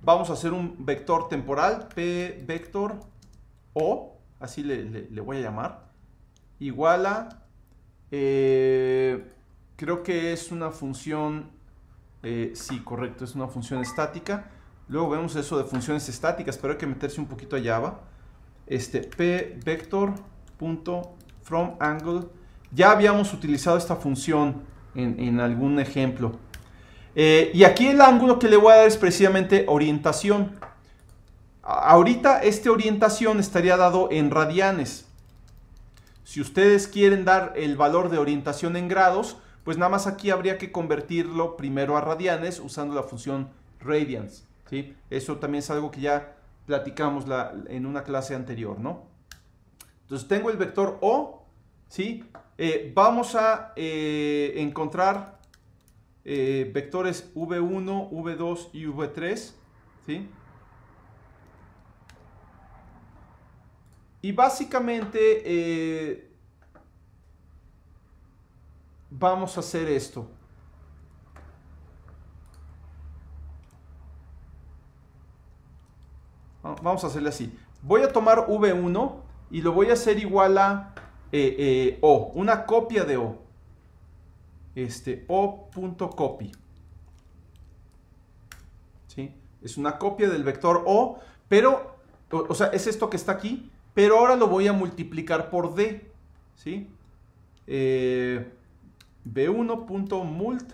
vamos a hacer un vector temporal, p vector o, así le, voy a llamar, igual a, eh, creo que es una función, eh, sí, correcto, es una función estática. Luego vemos eso de funciones estáticas, pero hay que meterse un poquito a Java. Este, p vector Ya habíamos utilizado esta función en, algún ejemplo. Eh, y aquí el ángulo que le voy a dar es precisamente orientación. ahorita esta orientación estaría dado en radianes. Si ustedes quieren dar el valor de orientación en grados, pues nada más aquí habría que convertirlo primero a radianes usando la función radians. Eso también es algo que ya platicamos la, en una clase anterior, ¿no? Entonces tengo el vector O, ¿sí? Eh, vamos a eh, encontrar eh, vectores V1, V2 y V3, Y básicamente vamos a hacer esto. Ah, vamos a hacerle así. Voy a tomar V1 y lo voy a hacer igual a eh, eh, O, una copia de O. Este, O.copy. ¿Sí? Es una copia del vector O, pero, o, sea, es esto que está aquí, pero ahora lo voy a multiplicar por D. ¿Sí? B1.mult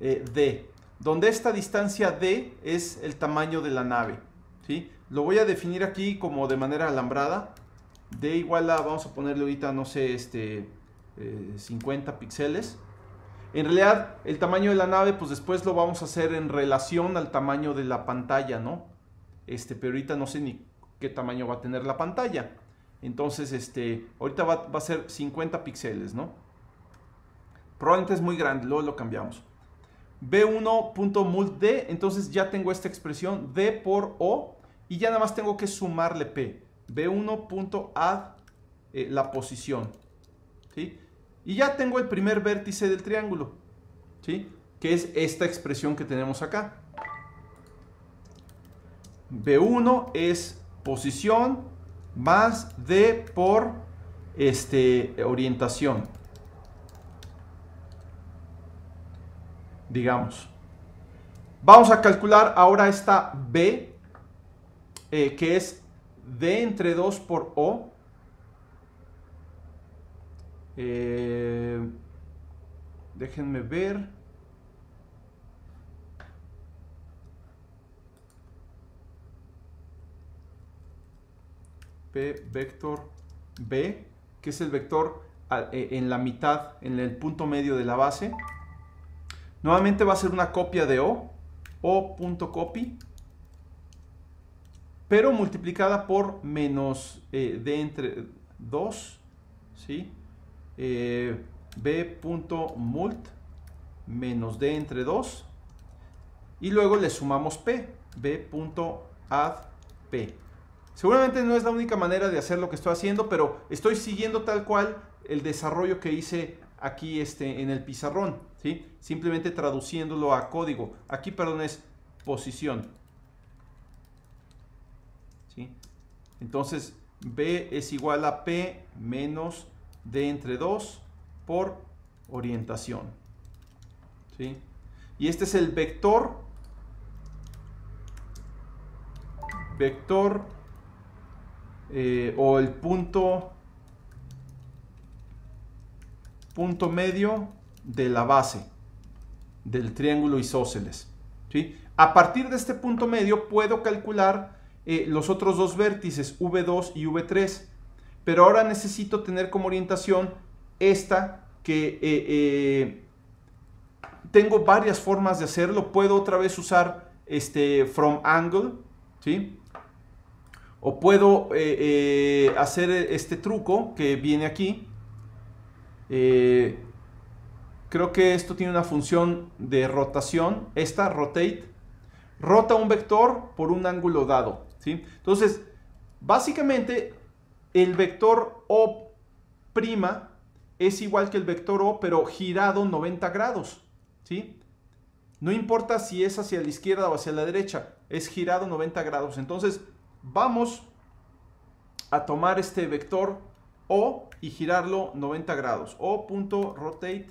eh, D donde esta distancia D es el tamaño de la nave. ¿sí? Lo voy a definir aquí como de manera alambrada. D igual a, vamos a ponerle ahorita, no sé, este, 50 eh, píxeles. En realidad, el tamaño de la nave, pues después lo vamos a hacer en relación al tamaño de la pantalla, ¿no? Este, pero ahorita no sé ni qué tamaño va a tener la pantalla. Entonces, este, ahorita va, a ser 50 píxeles, ¿no? Probablemente es muy grande, luego lo cambiamos. B1.mult D, entonces ya tengo esta expresión D por O y ya nada más tengo que sumarle P. B1.add eh, la posición. ¿sí? Y ya tengo el primer vértice del triángulo, ¿sí? que es esta expresión que tenemos acá. B1 es posición más D por este, orientación. digamos. Vamos a calcular ahora esta B, eh, que es D entre 2 por O. Eh, déjenme ver. P vector B, que es el vector ah, eh, en la mitad, en el punto medio de la base. Nuevamente va a ser una copia de O, O.copy, pero multiplicada por menos eh, D entre 2, ¿sí? Eh, B.mult menos D entre 2, y luego le sumamos P, p Seguramente no es la única manera de hacer lo que estoy haciendo, pero estoy siguiendo tal cual el desarrollo que hice aquí este, en el pizarrón. Simplemente traduciéndolo a código. Aquí, perdón, es posición. ¿sí? Entonces, B es igual a P menos D entre 2 por orientación. ¿sí? Y este es el vector. Vector eh, o el punto punto medio de la base del triángulo isósceles. ¿sí? A partir de este punto medio puedo calcular eh, los otros dos vértices, V2 y V3, pero ahora necesito tener como orientación esta que eh, eh, tengo varias formas de hacerlo. Puedo otra vez usar este from angle, ¿sí? O puedo hacer este truco que viene aquí creo que esto tiene una función de rotación, esta rotate, rota un vector por un ángulo dado. ¿sí? Entonces, básicamente el vector O' es igual que el vector O, pero girado 90 grados. ¿sí? No importa si es hacia la izquierda o hacia la derecha, es girado 90 grados. Entonces, vamos a tomar este vector O y girarlo 90 grados. O.rotate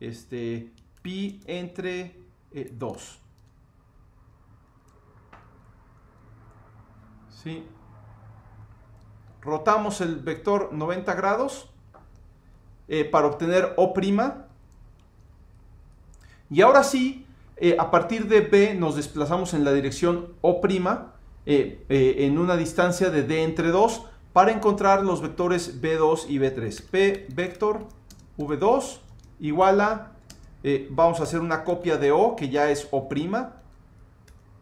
este, pi entre 2. Eh, Rotamos el vector 90 grados eh, para obtener O'. Y ahora sí, eh, a partir de B nos desplazamos en la dirección O', en una distancia de D entre 2, para encontrar los vectores B2 y B3. P vector V2 igual a, eh, vamos a hacer una copia de O, que ya es O',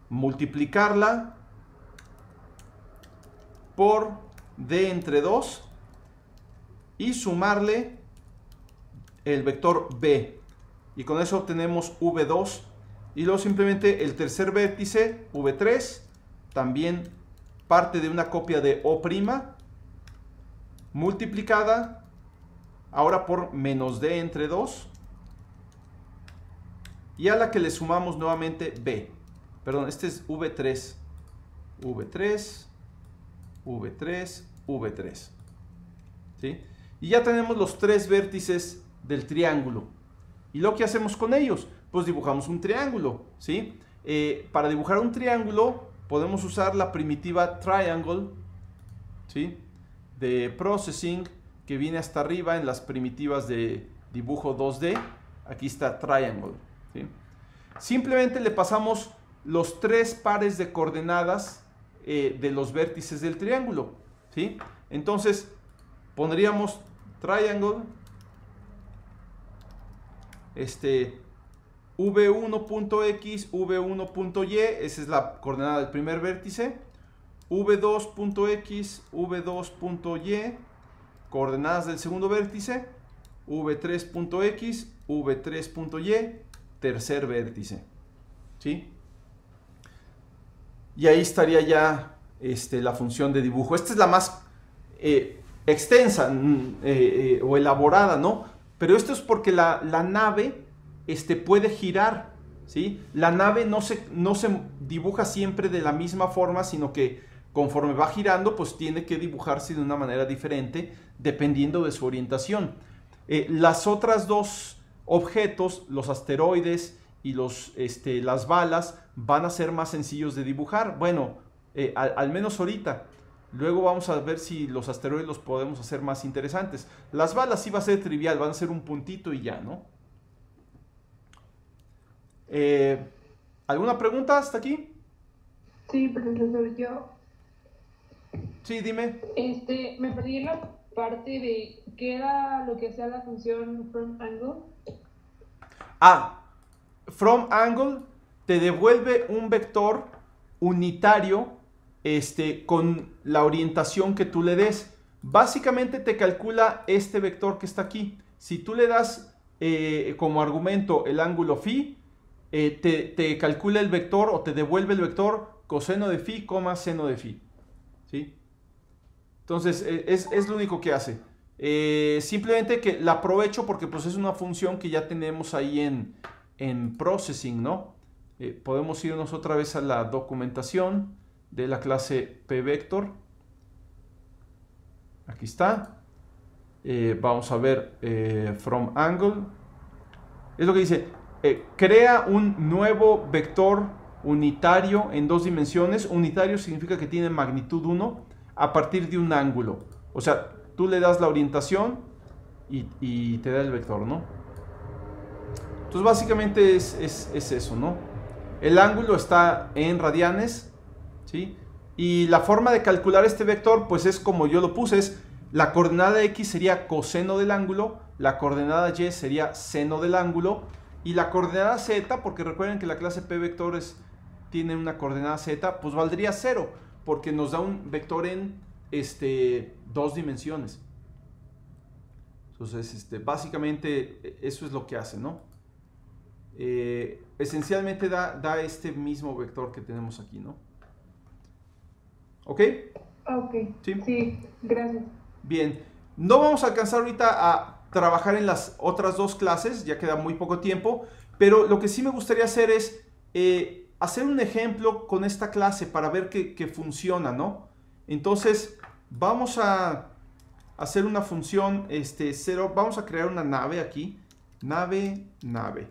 multiplicarla por D entre 2 y sumarle el vector B. Y con eso obtenemos V2 y luego simplemente el tercer vértice, V3, también parte de una copia de O' multiplicada ahora por menos D entre 2, y a la que le sumamos nuevamente B. Perdón, este es V3. V3, V3, V3. ¿Sí? Y ya tenemos los tres vértices del triángulo. ¿Y lo que hacemos con ellos? Pues dibujamos un triángulo. ¿sí? Eh, para dibujar un triángulo podemos usar la primitiva triangle ¿sí? de processing que viene hasta arriba en las primitivas de dibujo 2D. Aquí está triangle. Simplemente le pasamos los tres pares de coordenadas eh, de los vértices del triángulo. Entonces pondríamos triangle este, v1.x, v1.y, esa es la coordenada del primer vértice, v2.x, v2.y, coordenadas del segundo vértice, v3.x, v3.y, tercer vértice. ¿Sí? Y ahí estaría ya este, la función de dibujo. Esta es la más eh, extensa mm, eh, eh, o elaborada, ¿no? Pero esto es porque la, la nave este, puede girar, ¿sí? La nave no se, no se dibuja siempre de la misma forma, sino que conforme va girando, pues tiene que dibujarse de una manera diferente dependiendo de su orientación. Eh, las otras dos objetos, los asteroides y los, este, las balas, van a ser más sencillos de dibujar. Bueno, eh, al, menos ahorita. Luego vamos a ver si los asteroides los podemos hacer más interesantes. Las balas sí va a ser trivial, van a ser un puntito y ya, ¿no? Eh, ¿Alguna pregunta hasta aquí? Sí, profesor, yo Sí, dime. Este, me perdí la parte de qué era lo que hacía la función from angle. Ah, from angle te devuelve un vector unitario este, con la orientación que tú le des. Básicamente te calcula este vector que está aquí. Si tú le das eh, como argumento el ángulo phi, eh, te, calcula el vector o te devuelve el vector coseno de phi, coma seno de phi. ¿Sí? Entonces, eh, es, lo único que hace. Eh, simplemente que la aprovecho porque pues es una función que ya tenemos ahí en, en Processing, ¿no? Eh, podemos irnos otra vez a la documentación de la clase pvector. Aquí está. vamos a ver from angle. Es lo que dice, crea un nuevo vector unitario en dos dimensiones. Unitario significa que tiene magnitud 1 a partir de un ángulo. O sea, tú le das la orientación y, te da el vector, ¿no? Entonces básicamente es, eso, ¿no? El ángulo está en radianes, ¿sí? Y la forma de calcular este vector, pues es como yo lo puse, es la coordenada x sería coseno del ángulo, la coordenada y sería seno del ángulo, y la coordenada z, porque recuerden que la clase p vectores tiene una coordenada z, pues valdría 0 porque nos da un vector en este, dos dimensiones. Entonces, este, básicamente e, eso es lo que hace, ¿no? Eh, esencialmente da, da, este mismo vector que tenemos aquí, ¿no? ¿Ok? Ok. Sí. sí, gracias. Bien, no vamos a alcanzar ahorita a trabajar en las otras dos clases, ya queda muy poco tiempo, pero lo que sí me gustaría hacer es... Eh, hacer un ejemplo con esta clase para ver que, funciona, ¿no? Entonces, vamos a hacer una función este, cero. Vamos a crear una nave aquí. Nave, nave.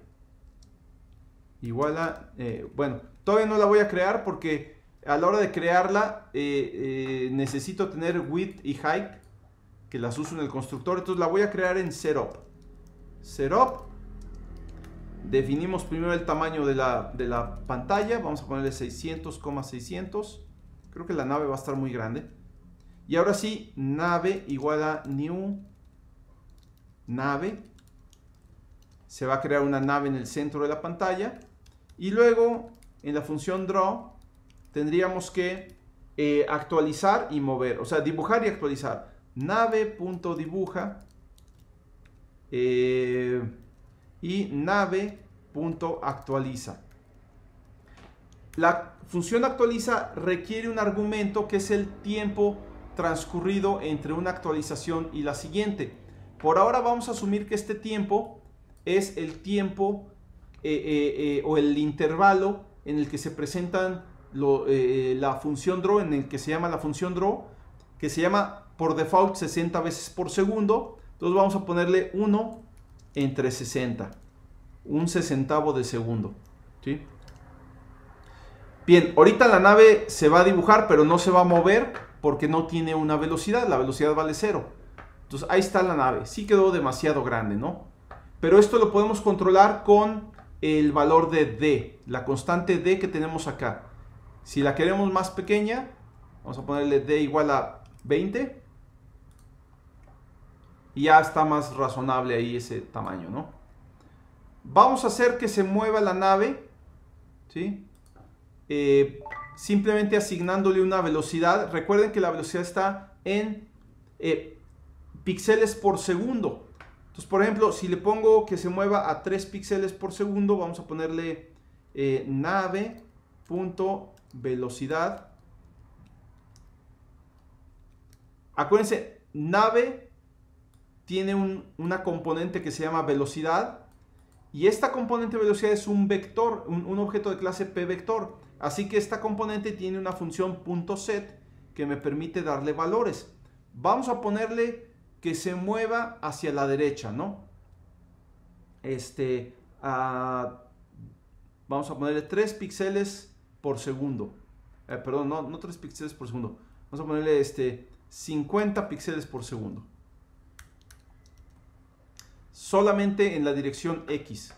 Igual a... Eh, bueno, todavía no la voy a crear porque a la hora de crearla eh, eh, necesito tener width y height que las uso en el constructor. Entonces la voy a crear en setup. Setup Definimos primero el tamaño de la, pantalla. Vamos a ponerle 600,600. 600. Creo que la nave va a estar muy grande. Y ahora sí, nave igual a new nave. Se va a crear una nave en el centro de la pantalla. Y luego, en la función draw, tendríamos que eh, actualizar y mover. O sea, dibujar y actualizar. Nave.dibuja. Eh y nave.actualiza. La función actualiza requiere un argumento que es el tiempo transcurrido entre una actualización y la siguiente. Por ahora vamos a asumir que este tiempo es el tiempo eh, eh, eh, o el intervalo en el que se presentan la función draw, en el que se llama la función draw, que se llama por default 60 veces por segundo. Entonces vamos a ponerle 1 entre 60, un sesentavo de segundo. ¿sí? Bien, ahorita la nave se va a dibujar, pero no se va a mover porque no tiene una velocidad, la velocidad vale cero. Entonces ahí está la nave, sí quedó demasiado grande, ¿no? Pero esto lo podemos controlar con el valor de D, la constante D que tenemos acá. Si la queremos más pequeña, vamos a ponerle D igual a 20 y ya está más razonable ahí ese tamaño, ¿no? Vamos a hacer que se mueva la nave, ¿sí? Eh, simplemente asignándole una velocidad. Recuerden que la velocidad está en eh, píxeles por segundo. Entonces, por ejemplo, si le pongo que se mueva a 3 píxeles por segundo, vamos a ponerle eh, nave velocidad. Acuérdense, nave tiene una componente que se llama velocidad y esta componente de velocidad es un vector, un, objeto de clase p vector. Así que esta componente tiene una función .set que me permite darle valores. Vamos a ponerle que se mueva hacia la derecha, ¿no? Este, vamos a ponerle 3 píxeles por segundo. Eh, perdón, no, no 3 píxeles por segundo. Vamos a ponerle este, 50 píxeles por segundo solamente en la dirección X.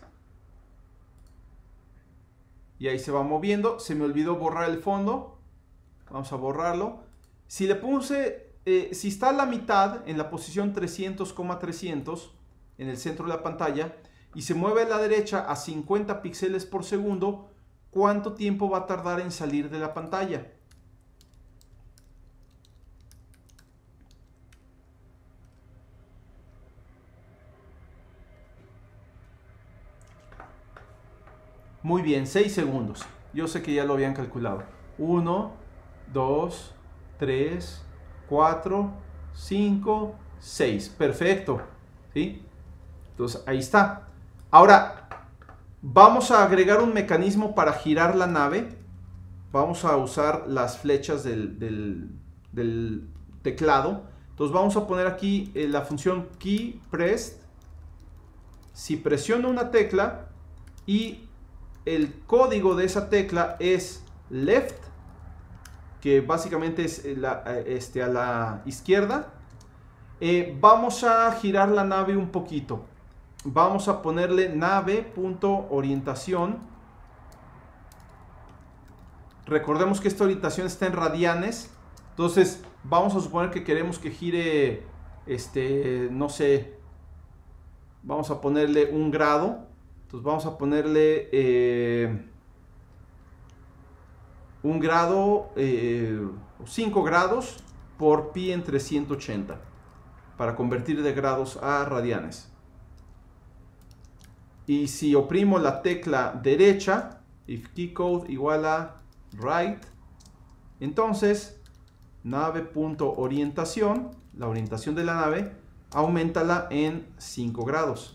Y ahí se va moviendo. Se me olvidó borrar el fondo. Vamos a borrarlo. Si le puse, eh, si está a la mitad en la posición 300,300 300, en el centro de la pantalla y se mueve a la derecha a 50 píxeles por segundo, ¿cuánto tiempo va a tardar en salir de la pantalla? Muy bien, 6 segundos. Yo sé que ya lo habían calculado. 1, 2, 3, 4, 5, 6. Perfecto. ¿Sí? Entonces, ahí está. Ahora, vamos a agregar un mecanismo para girar la nave. Vamos a usar las flechas del, teclado. Entonces, vamos a poner aquí eh, la función key pressed. Si presiono una tecla y el código de esa tecla es left, que básicamente es eh, eh, este, a la izquierda. Eh, vamos a girar la nave un poquito. Vamos a ponerle nave.orientación. Recordemos que esta orientación está en radianes. Entonces, vamos a suponer que queremos que gire, este, no sé, vamos a ponerle un grado entonces vamos a ponerle eh, un grado, 5 eh, grados por pi entre 180 para convertir de grados a radianes. Y si oprimo la tecla derecha, if keycode igual a right, entonces nave.orientación, la orientación de la nave, aumentala en 5 grados.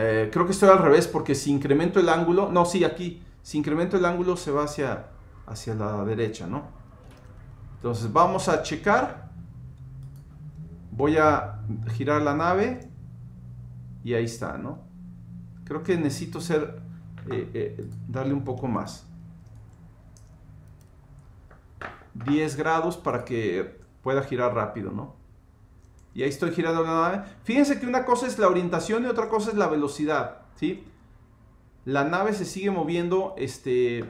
Eh, creo que estoy al revés porque si incremento el ángulo, no, sí, aquí, si incremento el ángulo se va hacia, hacia la derecha, ¿no? Entonces vamos a checar. Voy a girar la nave y ahí está, ¿no? Creo que necesito ser, eh, eh, darle un poco más. 10 grados para que pueda girar rápido, ¿no? y ahí estoy girando la nave. Fíjense que una cosa es la orientación y otra cosa es la velocidad, ¿sí? La nave se sigue moviendo este,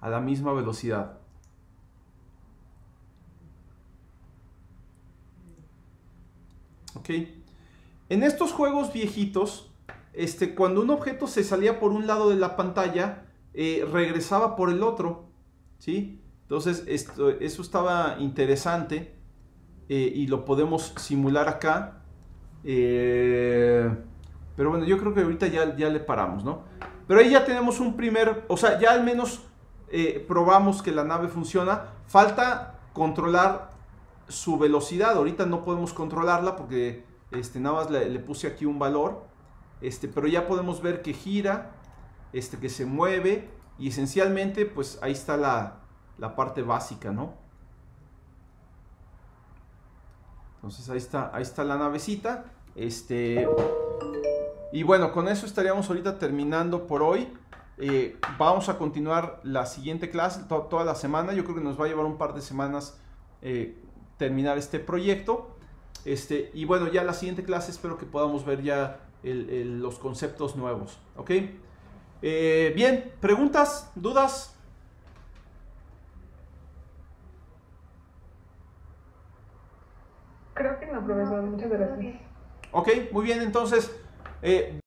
a la misma velocidad. Ok. En estos juegos viejitos, este, cuando un objeto se salía por un lado de la pantalla, eh, regresaba por el otro, ¿sí? Entonces, eso estaba interesante eh, y lo podemos simular acá. Eh, pero bueno, yo creo que ahorita ya, ya le paramos, ¿no? Pero ahí ya tenemos un primer, o sea, ya al menos eh, probamos que la nave funciona. Falta controlar su velocidad. Ahorita no podemos controlarla porque este, nada más le, puse aquí un valor. Este, pero ya podemos ver que gira, este, que se mueve y esencialmente pues ahí está la, la parte básica, ¿no? Entonces ahí está, ahí está la navecita. Este, y bueno, con eso estaríamos ahorita terminando por hoy. Eh, vamos a continuar la siguiente clase toda la semana. Yo creo que nos va a llevar un par de semanas eh, terminar este proyecto. Este, y bueno, ya la siguiente clase espero que podamos ver ya los conceptos nuevos. ¿Ok? Eh, bien, preguntas, dudas. Creo que no, profesor, muchas gracias. Ok, muy bien, entonces, eh,